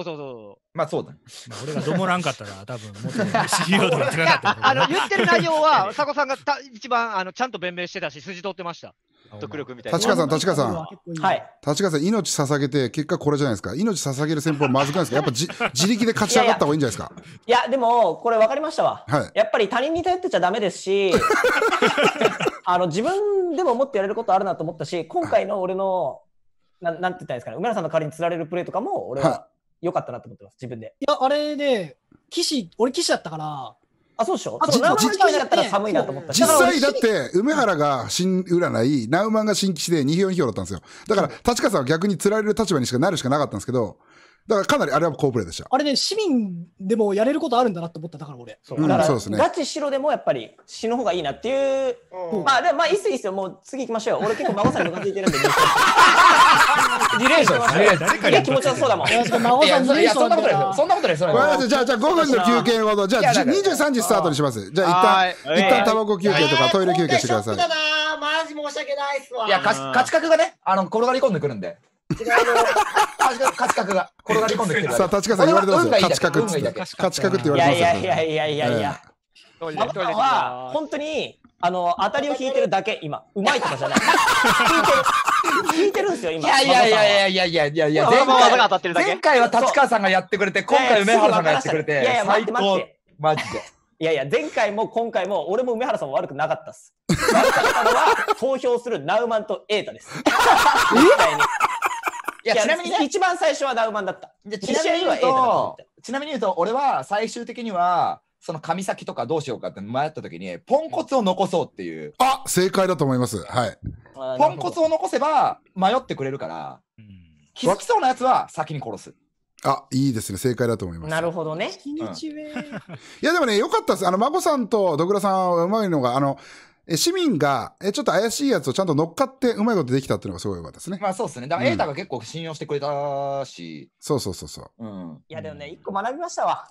うそうそう。まあそうだね。まあ俺がどもらんかったら、多分もっと信用度がい高かったあの言ってる内容は、佐古さんがた一番あのちゃんと弁明してたし、筋通ってました。力みたいな。立川さん、立川さん。はい。立川さん、命捧げて、結果これじゃないですか。命捧げる戦法はまずくないですかやっぱじ 自力で勝ち上がった方がいいんじゃないですかいやでも、これ分かりましたわ。はい。やっぱり他人に頼ってちゃだめですし、あの、自分でも思ってやれることあるなと思ったし、今回の俺の、ななんて言ったんですかね、梅原さんの代わりに釣られるプレーとかも、俺は良かったなと思ってます、自分で。いや、あれで、騎士、俺騎士だったから、あ、そうでしょあ、と、う、ナウマンが来なかったら寒いなと思った。実際だって、梅原が新占い、ナウマンが新吉で2票2票だったんですよ。だから、立川さんは逆に釣られる立場にしかなるしかなかったんですけど、だからかなりあれは好プレーでした。あれね、市民でもやれることあるんだなと思った、だから俺。そうだから、うん、ね、ガチ白でもやっぱり死ぬ方がいいなっていう、うん、まあ、でまあ、いいっすいいっすよ、もう次行きましょうよ。俺結構孫さんにムカついてるんで、リ レーションすね。誰かに気持ちよそうだもん。孫さん、いや、そんなことないですよ。そんなことないですよ。ごめんなさい。じゃあ、じゃあ5分の休憩ほど、じゃあ23時スタートにします。じゃあ、一旦、一旦タバコ休憩とかトイレ休憩してください。マジ申し訳ないっすわ。いや、価値格がね、あの、転がり込んでくるんで。違う、あの、価値観が転がり込んできてる。さあ、立川さん言われてますよ。価値観って。価値観って言われてますよ。いやいやいやいやいや。あなたは、本当に、あの、当たりを引いてるだけ、今。うまいとかじゃない。引いてる。引いてるんですよ、今。いやいやいやいやいやいやいや前回前回は立川さんがやってくれて、今回梅原さんがやってくれて。いやいや、待って待って。マジで。いやいや、前回も今回も、俺も梅原さんも悪くなかったっす。悪かったのは、投票するナウマンとエータです。絶対に。いや、ちなみに、ね、一番最初はダウマンだった。ちなみに言うと、ちなみに言うと、俺は最終的には、その紙先とかどうしようかって迷った時に、ポンコツを残そうっていう。あ正解だと思います。はい。ポンコツを残せば迷ってくれるから、気づきそうなやつは先に殺す。あ、いいですね。正解だと思います。なるほどね。うん、いや、でもね、よかったです。あの、孫さんとドグラさんはうまいのが、あの、え、市民が、え、ちょっと怪しいやつをちゃんと乗っかってうまいことできたっていうのがすごい良かったですね。まあそうですね。だから、エータが結構信用してくれたし。そうそうそうそう。うん。いや、でもね、一個学びましたわ。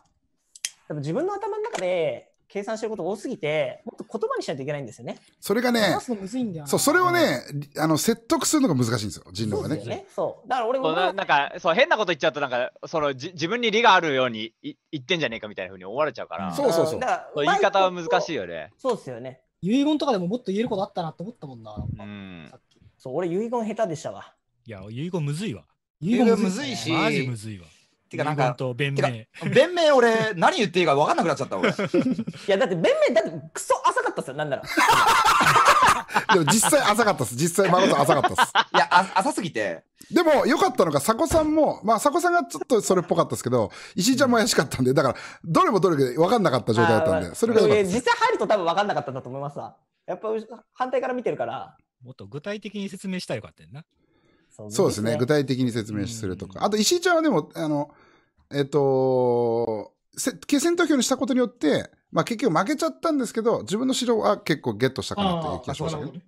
でも自分の頭の中で、計算してること多すぎて、もっと言葉にしないといけないんですよね。それがね、そう、それをね、あの説得するのが難しいんですよ、人狼がね。そう、ね、だから俺もなんか、そう変なこと言っちゃうと、なんか、そのじ自分に理があるようにい言ってんじゃねえかみたいなふうに思われちゃうから。そうそうそう。言い方は難しいよね。そうですよね。遺言とかでももっと言えることあったなと思ったもんな。うんさっきそう、俺遺言下手でしたわ。いや、遺言むずいわ。遺言むずいし。マジむずいわ。てかなんか、と弁明。弁明俺、何言っていいか分かんなくなっちゃった俺。いや、だって弁明、だってクソ浅かったっすよ、なんなら。でも実際浅かったです。実際真さん浅かったです。いや、浅すぎて。でも良かったのが、佐古さんも、まあ佐古さんがちょっとそれっぽかったですけど、石井ちゃんも怪しかったんで、だから、どれもどれで分かんなかった状態だったんで、それが良かった、実際入ると多分分かんなかったんだと思いますわ。やっぱ反対から見てるから。もっと具体的に説明したいかってな。そうですね。具体的に説明するとか。あと、石井ちゃんはでも、あの、えっ、ー、と、決選投票にしたことによって、まあ結局負けちゃったんですけど、自分の城は結構ゲットしたかなって気がしましたけど。ど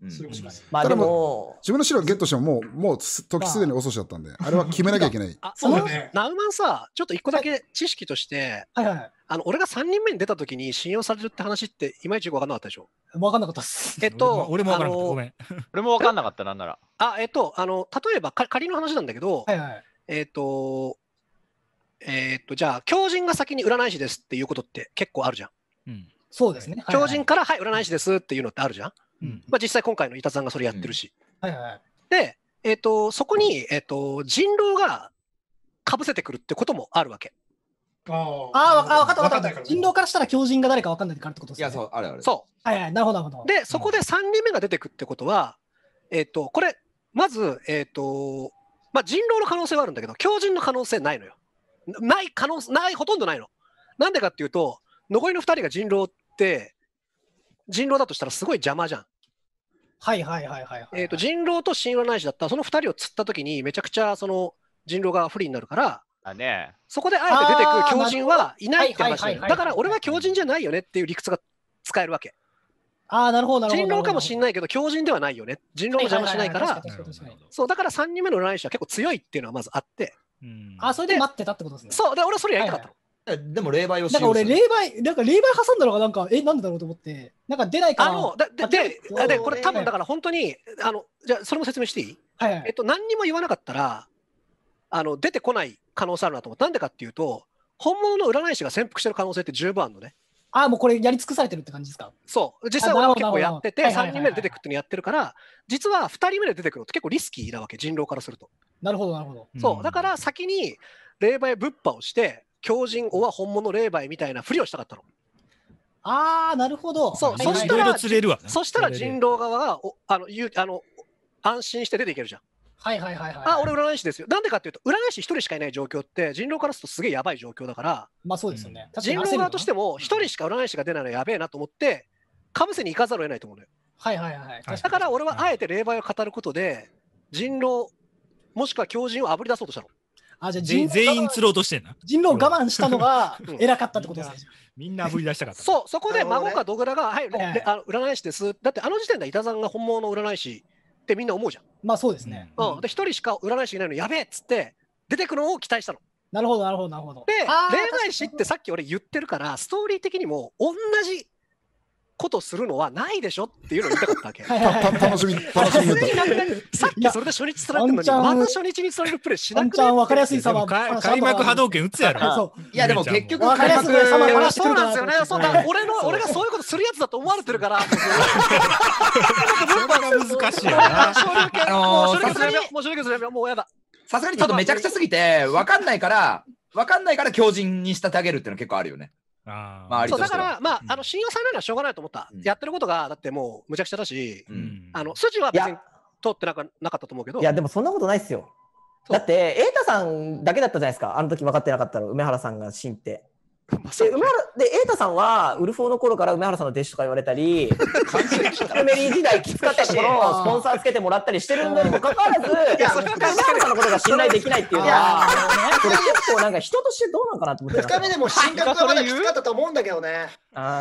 あでも、自分の城をゲットしてももう、もう時すでに遅しだったんで、あれは決めなきゃいけない。あ、そうね。ナウマンさ、ちょっと一個だけ知識として、はい、はいはいあの俺が3人目に出たときに信用されるって話って、いまいちよく分かんなかったでしょ分かんなかったっす。えっと、俺も分かんなかった、ごめん。俺も分かんなかった、なんなら。あ、えっと、あの例えばか、仮の話なんだけど、はいはい、えっと、えー、っと、じゃあ、狂人が先に占い師ですっていうことって結構あるじゃん。うん、そうですね、超人から、はい、占い師ですっていうのってあるじゃん。うんまあ、実際、今回の伊田さんがそれやってるし。うん、はいはい、で、えーと、そこに、えーと、人狼がかぶせてくるってこともあるわけ。ああ、分かった分かった。かった人狼からしたら狂人が誰か分かんないからってことですね。いや、そう、あるある。そう。はいはい、なるほど、なるほど。で、そこで3人目が出てくってことは、えっ、ー、と、これ、まず、えっ、ー、と、まあ、人狼の可能性はあるんだけど、狂人の可能性ないのよ。ない可能ない、ほとんどないの。なんでかっていうと、残りの2人が人狼って人狼だとしたらすごい邪魔じゃん。はいはいはいはい、はい、えーと、人狼と神話ないしだったらその2人を釣った時にめちゃくちゃその人狼が不利になるからあ、ね、そこであえて出てくる狂人はいないって話だだから俺は狂人じゃないよねっていう理屈が使えるわけ。ああ、なるほど人狼かもしれないけど狂人ではないよね人狼も邪魔しないからそうだから3人目のいしは結構強いっていうのはまずあって、うん、あそれで待ってたってことですねそうで俺それやりたかったの、はいはいでも霊媒をしようなんか俺、霊媒、なんか霊媒挟んだのが、なんか、え、なんでだろうと思って、なんか出ないかな。あの、だで、ででこれ多分だから本当に、あの、じゃそれも説明していい、はい、はい、えっと、何にも言わなかったら、あの、出てこない可能性あるなと思って、なんでかっていうと、本物の占い師が潜伏してる可能性って十分あるのね。ああ、もうこれやり尽くされてるって感じですかそう。実際俺も結構やってて、3人目で出てくってのやってるから、実は2人目で出てくるのって結構リスキーなわけ、人狼からすると。なるほど、なるほど。そう。だから先に、霊媒っぱをして、狂人おは本物霊媒みたいなふりをしたかったの。ああ、なるほど。そう、そしたら、そしたら人狼側が、おあの、うあの、安心して出ていけるじゃん。はいはいはいはい、あ、俺占い師ですよ。なんでかっていうと、占い師一人しかいない状況って、人狼からするとすげえやばい状況だから。まあそうですよね。人狼側としても、一人しか占い師が出ないのやべえなと思って、かぶせに行かざるを得ないと思うのよ。はいはいはい。だから俺はあえて霊媒を語ることで、人狼、もしくは狂人をあぶり出そうとしたの。あ、じゃ全員釣ろうとしてんな。人狼我慢したのが偉かったってことですね。みんな振り出したかった。そう、そこで孫かドグラが、はい、あ占い師です。だってあの時点で板さんが本物の占い師ってみんな思うじゃん。まあそうですね。うん。で、一人しか占い師いないのやべえっつって、出てくるのを期待したの。なるほど、なるほど、なるほど。で、恋愛師ってさっき俺言ってるから、ストーリー的にも同じことするのはないでしょっていうのを言いたかったわけ。楽しみ、楽しみ。さっきそれで初日つらてのに、また初日にれるプレーしなく分かりやすい開幕波動拳打つやろ。いや、でも結局、分かりやすいさそうなんですよね。そうだ、俺の、俺がそういうことするやつだと思われてるから。難しいよな。もう、正直もうやだ。さすがにちょっとめちゃくちゃすぎて、分かんないから、分かんないから強靭にしたてげるっていうの結構あるよね。あまあ、そうだから、まあ、あの信用されないのはしょうがないと思った、うんやってることがだってもうむちゃくちゃだし、うんあの筋は別いにや通ってなかなかったと思うけど、いやでもそんなことないっすよだって瑛太さんだけだったじゃないですかあの時分かってなかったの梅原さんが信ってで梅原で瑛太さんはウルフォーの頃から梅原さんの弟子とか言われたりルメリー時代きつかったところをスポンサーつけてもらったりしてるのにもかかわらず梅原さんのことが信頼できないっていうのはこれ結構なんか人としてどうなんかなって思って2日目でも進学はまだきつかったと思うんだけどね。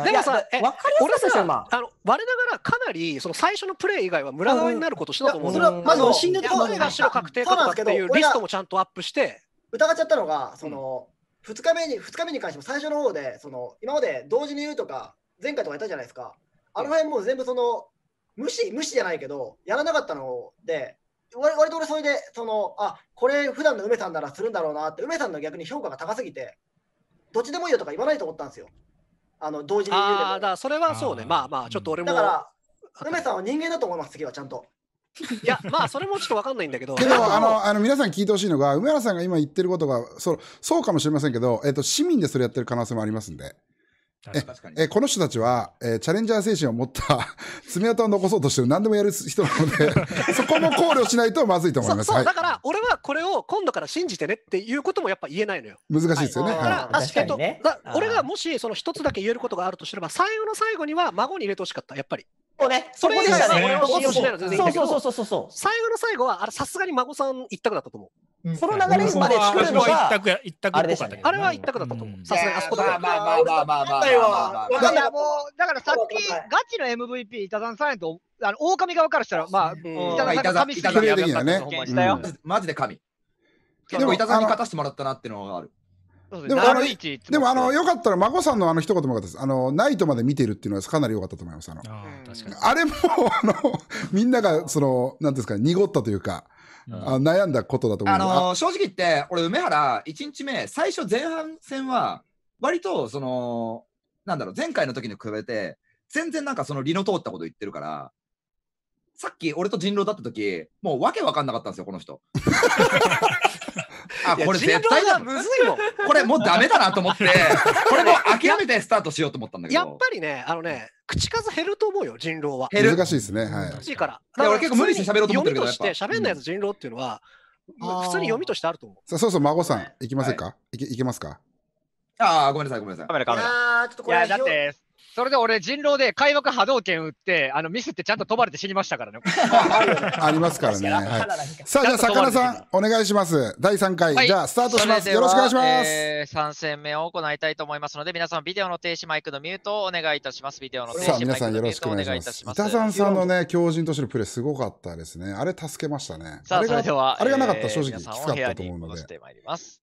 でもさ、わかりやすいですよ、あの我ながらかなりその最初のプレー以外は村側になることしたと思うんだけど、まず死んでところが白確定かとかっていうリストもちゃんとアップして。疑っちゃったのが、その、2日目に、2日目に関しても最初の方で、その、今まで同時に言うとか、前回とかやったじゃないですか。あの辺もう全部その、無視、無視じゃないけど、やらなかったので、割割と俺それで、その、あ、これ普段の梅さんならするんだろうなって、梅さんの逆に評価が高すぎて、どっちでもいいよとか言わないと思ったんですよ。あの、同時に言うでも。ああ、だからそれはそうね。まあまあ、ちょっと俺も。だから、梅さんは人間だと思います、次はちゃんと。いや、まあ、それもちょっとわかんないんだけど。けど、あの、あの、皆さん聞いてほしいのが、梅原さんが今言ってることが、そう、そうかもしれませんけど、えっ、ー、と、市民でそれやってる可能性もありますんで。ええこの人たちは、えー、チャレンジャー精神を持った 爪痕を残そうとしてる何でもやる人なので そこも考慮しないとまずいと思いますだから俺はこれを今度から信じてねっていうこともやっぱ言えないのよ難しいですよね、はい、だから確か俺がもしその一つだけ言えることがあるとすれば最後の最後には孫に入れてほしかったやっぱりそうね、そこでしたね。そうそうそうそうそう。最後の最後は、あれさすがに孫さん一択だったと思う。その流れまで作るのは、が、あれでしたね。あれは一択だったと思う。さすがにあそこだまあまあまあまあまあ。だからもう、だからさっき、ガチの MVP、いたざんさんやと、あの、狼側からしたら、まあ、板田さんが神すぎる。マジで神。でもいたざんに勝たせてもらったなっていうのがある。でもあの、でもあの、よかったら、孫さんのあの一言もよかったです。あの、ナイトまで見てるっていうのはかなり良かったと思います。あの、あれも、あの、みんなが、その、なんですか、濁ったというか、あ悩んだことだと思います。あの、正直言って、俺、梅原、1日目、最初前半戦は、割と、その、なんだろう、前回の時に比べて、全然なんかその、理の通ったこと言ってるから、さっき俺と人狼だった時、もうわけわかんなかったんですよ、この人。あ、これ絶対だ。むずいもん。これもうダメだなと思って、これもう諦めてスタートしようと思ったんだけど。やっぱりね、あのね、口数減ると思うよ、人狼は。減る。難しいですね。はい。難しいから。だから俺結構無理して喋ろうと思ってるけど。読みとして喋んないやつ人狼っていうのは、普通に読みとしてあると思う。そうそう、孫さん、いきませんかいけますかああ、ごめんなさい、ごめんなさい。カメラ、カメラ。いや、だって、それで俺、人狼で開幕波動拳打って、あのミスってちゃんと飛ばれて死にましたからね。ありますからね。はい、さあ、じゃあ、さかなさん、お願いします。第3回、はい、じゃあ、スタートします。よろしくお願いします。えー、3戦目を行いたいと思いますので、皆さん、ビデオの停止、マイクのミュートをお願いいたします。ビデオの停止、皆さん、よろしくお願いいたします。板さんさんのね、強靭としてのプレー、すごかったですね。あれ、助けましたね。さあ、それでは、あれがなかったら、正直、きつかったと思うので。してままいりす